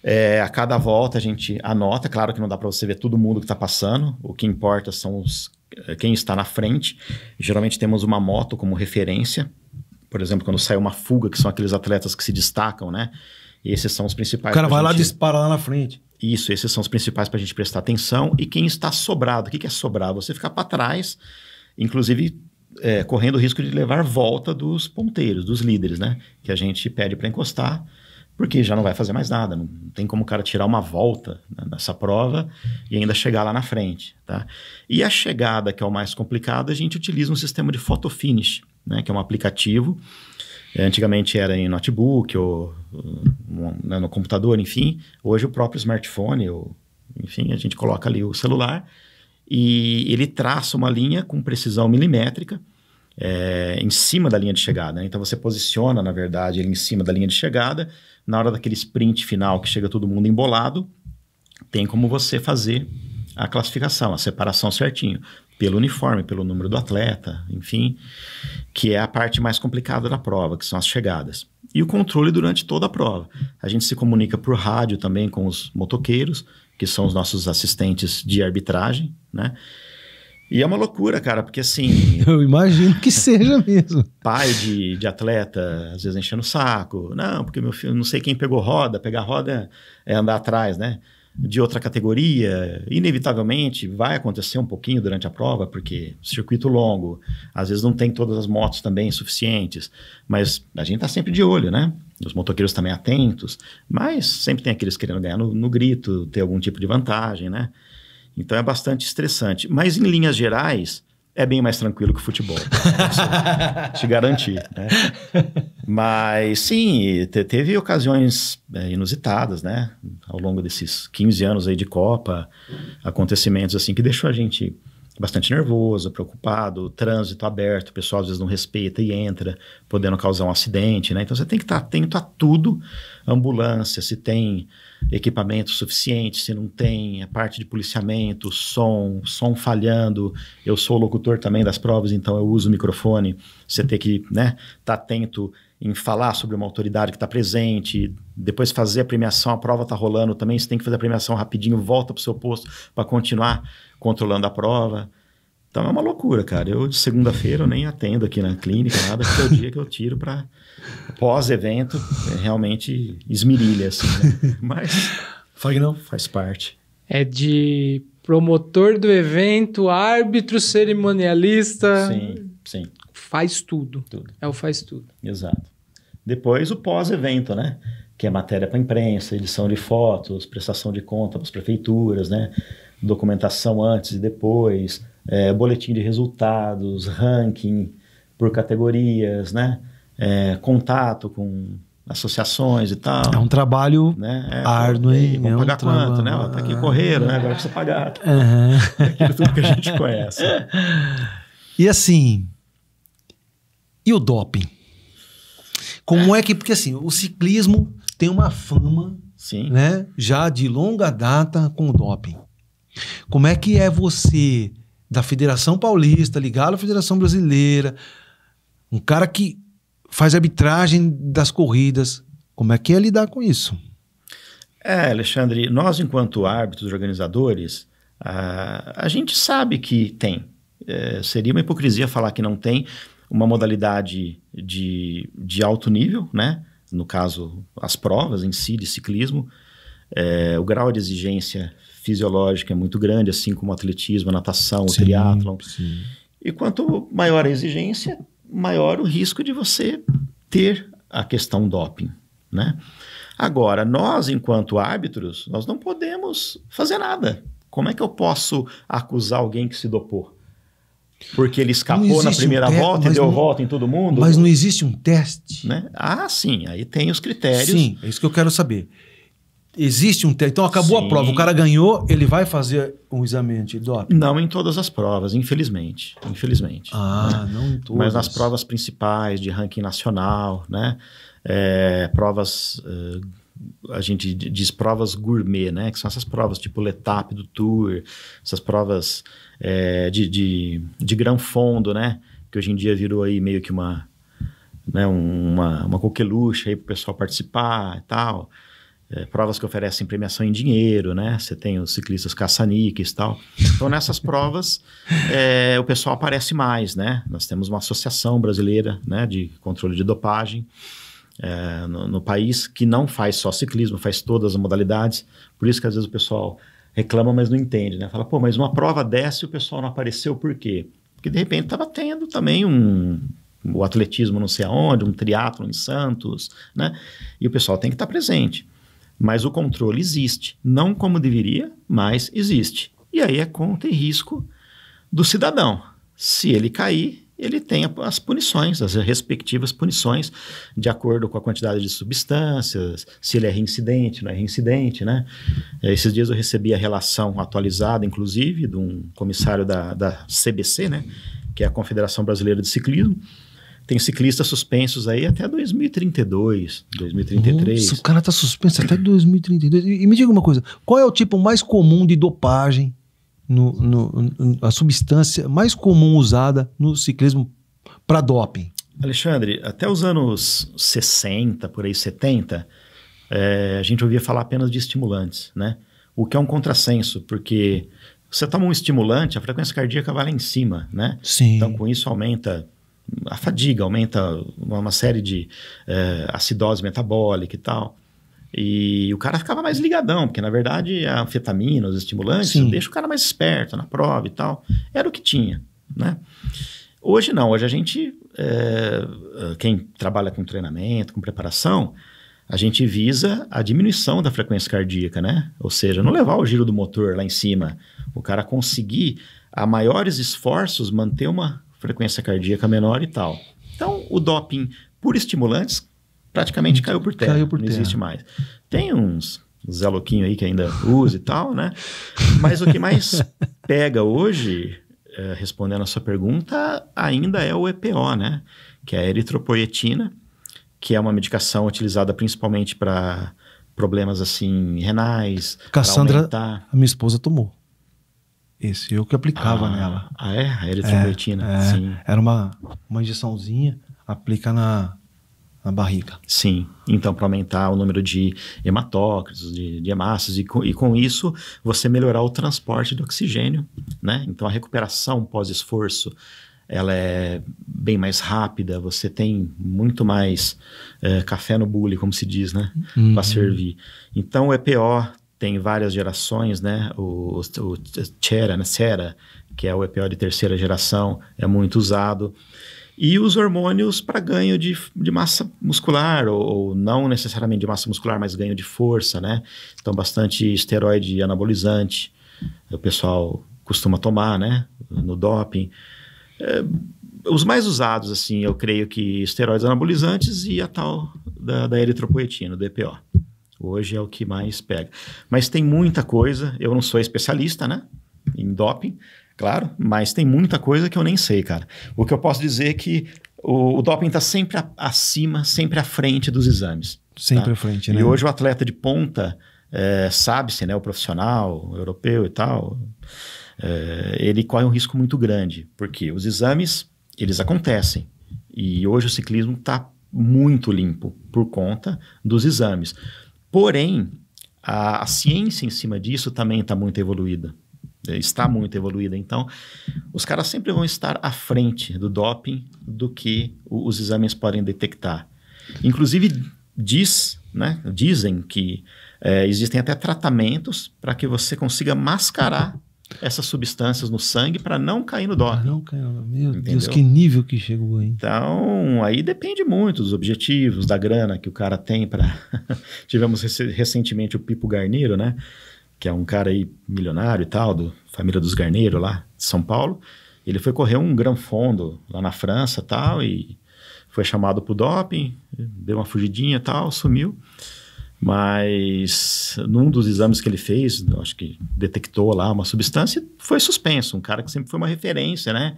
É, a cada volta a gente anota, claro que não dá para você ver todo mundo que está passando, o que importa são os quem está na frente. Geralmente temos uma moto como referência. Por exemplo, quando sai uma fuga, que são aqueles atletas que se destacam, né? Esses são os principais. O cara vai gente... lá e dispara lá na frente. Isso, esses são os principais para a gente prestar atenção. E quem está sobrado, o que é sobrar? Você ficar para trás, inclusive é, correndo o risco de levar volta dos ponteiros, dos líderes, né? Que a gente pede para encostar porque já não vai fazer mais nada. Não tem como o cara tirar uma volta nessa prova e ainda chegar lá na frente. Tá? E a chegada, que é o mais complicado, a gente utiliza um sistema de photo finish, né, que é um aplicativo. É, antigamente era em notebook ou, ou né, no computador, enfim. Hoje o próprio smartphone, ou, enfim, a gente coloca ali o celular e ele traça uma linha com precisão milimétrica. É, em cima da linha de chegada. Né? Então você posiciona, na verdade, ele em cima da linha de chegada, na hora daquele sprint final que chega todo mundo embolado, tem como você fazer a classificação, a separação certinho, pelo uniforme, pelo número do atleta, enfim, que é a parte mais complicada da prova, que são as chegadas. E o controle durante toda a prova. A gente se comunica por rádio também com os motoqueiros, que são os nossos assistentes de arbitragem, né? E é uma loucura, cara, porque assim. Eu imagino que seja mesmo. Pai de, de atleta, às vezes enchendo o saco. Não, porque meu filho, não sei quem pegou roda, pegar roda é andar atrás, né? De outra categoria. Inevitavelmente vai acontecer um pouquinho durante a prova, porque circuito longo, às vezes não tem todas as motos também suficientes. Mas a gente tá sempre de olho, né? Os motoqueiros também atentos, mas sempre tem aqueles querendo ganhar no, no grito, ter algum tipo de vantagem, né? Então é bastante estressante. Mas em linhas gerais, é bem mais tranquilo que o futebol. te garantir. Né? Mas sim, teve ocasiões é, inusitadas, né? Ao longo desses 15 anos aí de Copa, acontecimentos assim que deixou a gente bastante nervoso, preocupado, trânsito aberto, o pessoal às vezes não respeita e entra, podendo causar um acidente, né? Então você tem que estar atento a tudo, ambulância, se tem equipamento suficiente, se não tem, a parte de policiamento, som, som falhando. Eu sou locutor também das provas, então eu uso o microfone. Você tem que estar né, tá atento em falar sobre uma autoridade que está presente, depois fazer a premiação, a prova está rolando também, você tem que fazer a premiação rapidinho, volta para o seu posto para continuar controlando a prova. Então é uma loucura, cara. Eu de segunda-feira eu nem atendo aqui na clínica, nada, porque é o dia que eu tiro para Pós-evento, realmente esmirilha, assim, né? Mas. Fagnão faz parte. É de promotor do evento, árbitro, cerimonialista. Sim, sim. Faz tudo. tudo. É o faz tudo. Exato. Depois o pós-evento, né? Que é matéria para imprensa, edição de fotos, prestação de conta para as prefeituras, né? Documentação antes e depois, é, boletim de resultados, ranking por categorias, né? é, contato com associações e tal. É um trabalho né? é, árduo, hein? Vamos é pagar um quanto, né? Ó, tá aqui ah, correr né? É. Agora precisa pagar. Uhum. Aquilo tudo que a gente conhece. e assim, e o doping? Como é que... Porque assim, o ciclismo tem uma fama, Sim. né? Já de longa data com o doping. Como é que é você, da Federação Paulista, ligado à Federação Brasileira, um cara que faz arbitragem das corridas. Como é que é lidar com isso? É, Alexandre, nós, enquanto árbitros organizadores, a, a gente sabe que tem. É, seria uma hipocrisia falar que não tem uma modalidade de, de alto nível, né? No caso, as provas em si de ciclismo. É, o grau de exigência fisiológica é muito grande, assim como o atletismo, a natação, sim, o triatlon. Sim. E quanto maior a exigência, maior o risco de você ter a questão doping, né? Agora, nós, enquanto árbitros, nós não podemos fazer nada. Como é que eu posso acusar alguém que se dopou? Porque ele escapou na primeira um volta e deu não, volta em todo mundo? Mas não existe um teste. Né? Ah, sim, aí tem os critérios. Sim, é isso que eu quero saber. Existe um teste. Então acabou Sim. a prova. O cara ganhou, ele vai fazer um exame antidoping? Não em todas as provas, infelizmente. Infelizmente. Ah, né? não em todas. Mas nas provas principais, de ranking nacional, né? É, provas. Eh, a gente diz provas gourmet, né? Que são essas provas tipo Letap do Tour, essas provas é, de, de, de grão fundo, né? Que hoje em dia virou aí meio que uma, né, uma, uma coqueluche aí para o pessoal participar e tal é, provas que oferecem premiação em dinheiro, né? Você tem os ciclistas caça-níqueis e tal. Então, nessas provas, é, o pessoal aparece mais, né? Nós temos uma associação brasileira né, de controle de dopagem é, no, no, país que não faz só ciclismo, faz todas as modalidades. Por isso que às vezes o pessoal reclama, mas não entende, né? Fala, pô, mas uma prova dessa o pessoal não apareceu por quê? Porque de repente estava tendo também um, o atletismo não sei aonde, um triatlo em Santos, né? E o pessoal tem que estar tá presente. Mas o controle existe. Não como deveria, mas existe. E aí é conta e risco do cidadão. Se ele cair, ele tem as punições, as respectivas punições, de acordo com a quantidade de substâncias, se ele é reincidente, não é reincidente, né? É, esses dias eu recebi a relação atualizada, inclusive, de um comissário da, da CBC, né? Que é a Confederação Brasileira de Ciclismo, tem ciclistas suspensos aí até 2032, 2033. Nossa, o cara tá suspenso até 2032. E, e, me diga uma coisa, qual é o tipo mais comum de dopagem, no, no, no a substância mais comum usada no ciclismo para doping? Alexandre, até os anos 60, por aí 70, é, a gente ouvia falar apenas de estimulantes, né? O que é um contrassenso, porque você toma um estimulante, a frequência cardíaca vai lá em cima, né? Sim. Então, com isso aumenta a fadiga, aumenta uma série de é, acidose metabólica e tal. E o cara ficava mais ligadão, porque na verdade a anfetamina, os estimulantes, deixa o cara mais esperto na prova e tal. Era o que tinha, né? Hoje não, hoje a gente, é, quem trabalha com treinamento, com preparação, a gente visa a diminuição da frequência cardíaca, né? Ou seja, não levar o giro do motor lá em cima, o cara conseguir a maiores esforços manter uma frequência cardíaca menor e tal. Então, o doping por estimulantes praticamente caiu por terra. Caiu por não existe mais. Tem uns, uns Zé Louquinho aí que ainda usa e tal, né? Mas o que mais pega hoje, é, respondendo a sua pergunta, ainda é o EPO, né? Que é a eritropoietina, que é uma medicação utilizada principalmente para problemas assim renais. Cassandra, a minha esposa tomou. Esse, eu que aplicava ah, nela. Ah, é? A eritropoetina, é, é, sim. Era uma, uma injeçãozinha, aplica na, na barriga. Sim, então para aumentar o número de hematócritos, de, de hemácias, e com, e com isso você melhorar o transporte do oxigênio, né? Então a recuperação pós-esforço, ela é bem mais rápida, você tem muito mais é, café no bule, como se diz, né? Uhum. Para servir. Então é o EPO tem várias gerações, né? O, o, o Chera, né? Cera, que é o EPO de terceira geração, é muito usado. E os hormônios para ganho de, de massa muscular, ou, ou, não necessariamente de massa muscular, mas ganho de força, né? Então, bastante esteroide anabolizante, o pessoal costuma tomar, né? No doping. É, os mais usados, assim, eu creio que esteroides anabolizantes e a tal da, da eritropoetina, DPO. Hoje é o que mais pega. Mas tem muita coisa, eu não sou especialista, né? Em doping, claro, mas tem muita coisa que eu nem sei, cara. O que eu posso dizer é que o, o doping está sempre a, acima, sempre à frente dos exames. Sempre tá? à frente, né? E hoje o atleta de ponta, é, sabe-se, né? O profissional o europeu e tal, é, ele corre um risco muito grande, porque os exames, eles acontecem. E hoje o ciclismo está muito limpo por conta dos exames. Porém, a, a ciência em cima disso também está muito evoluída. É, está muito evoluída. Então, os caras sempre vão estar à frente do doping do que o, os exames podem detectar. Inclusive, diz, né, dizem que é, existem até tratamentos para que você consiga mascarar essas substâncias no sangue para não cair no doping. Não cair no dó. Meu Entendeu? Deus, que nível que chegou aí. Então, aí depende muito dos objetivos, da grana que o cara tem para. Tivemos recentemente o Pipo Garneiro, né? Que é um cara aí milionário e tal, do família dos Garneiro lá de São Paulo. Ele foi correr um Gran Fondo lá na França tal e foi chamado pro doping, deu uma fugidinha tal, sumiu. Mas num dos exames que ele fez, acho que detectou lá uma substância, foi suspenso. Um cara que sempre foi uma referência, né?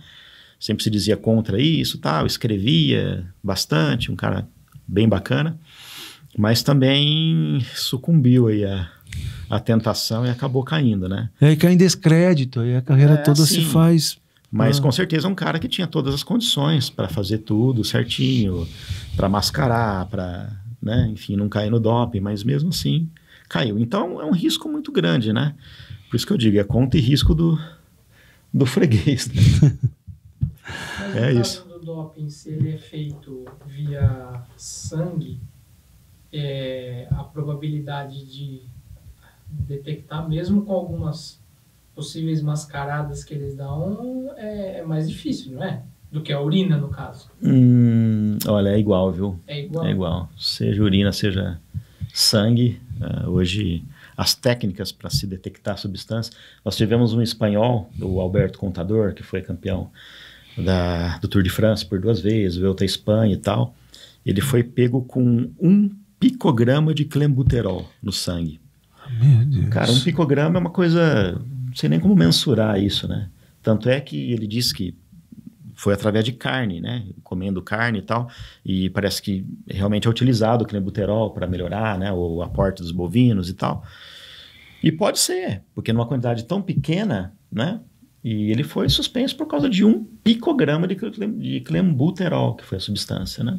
Sempre se dizia contra isso, tal, escrevia bastante, um cara bem bacana, mas também sucumbiu aí a, a tentação e acabou caindo, né? É, e cai em descrédito, e a carreira é, toda assim, se faz. Mas ah. com certeza um cara que tinha todas as condições para fazer tudo certinho, para mascarar, para né? Enfim, não caiu no doping, mas mesmo assim caiu. Então é um risco muito grande, né? Por isso que eu digo, é conta e risco do, do freguês. Né? é isso. do doping, se ele é feito via sangue, é, a probabilidade de detectar, mesmo com algumas possíveis mascaradas que eles dão, é, é mais difícil, não é? do que a urina, no caso? Hum, olha, é igual, viu? É igual. É igual. Seja urina, seja sangue. Uh, hoje, as técnicas para se detectar substância. Nós tivemos um espanhol, o Alberto Contador, que foi campeão da, do Tour de France por duas vezes, veio até Espanha e tal. Ele foi pego com um picograma de clenbuterol no sangue. Meu Deus. Cara, um picograma é uma coisa. Não sei nem como mensurar isso, né? Tanto é que ele disse que foi através de carne, né? Comendo carne e tal. E parece que realmente é utilizado o clenbuterol para melhorar né? o aporte dos bovinos e tal. E pode ser, porque numa quantidade tão pequena, né? E ele foi suspenso por causa de um picograma de, de clenbuterol, que foi a substância, né?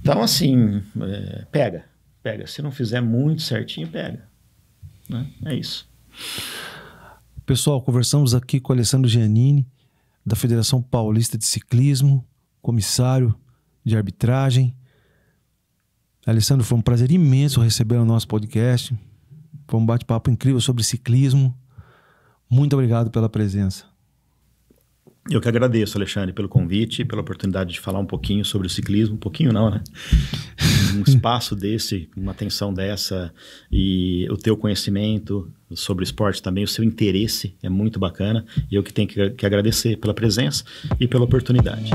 Então, assim, é, pega, pega. Se não fizer muito certinho, pega. Né? É isso. Pessoal, conversamos aqui com o Alessandro Giannini da Federação Paulista de Ciclismo, comissário de arbitragem. Alessandro, foi um prazer imenso receber o nosso podcast. Foi um bate-papo incrível sobre ciclismo. Muito obrigado pela presença. Eu que agradeço, Alexandre, pelo convite, pela oportunidade de falar um pouquinho sobre o ciclismo. Um pouquinho não, né? Um espaço desse, uma atenção dessa e o teu conhecimento sobre esporte também, o seu interesse é muito bacana. E eu que tenho que, que agradecer pela presença e pela oportunidade.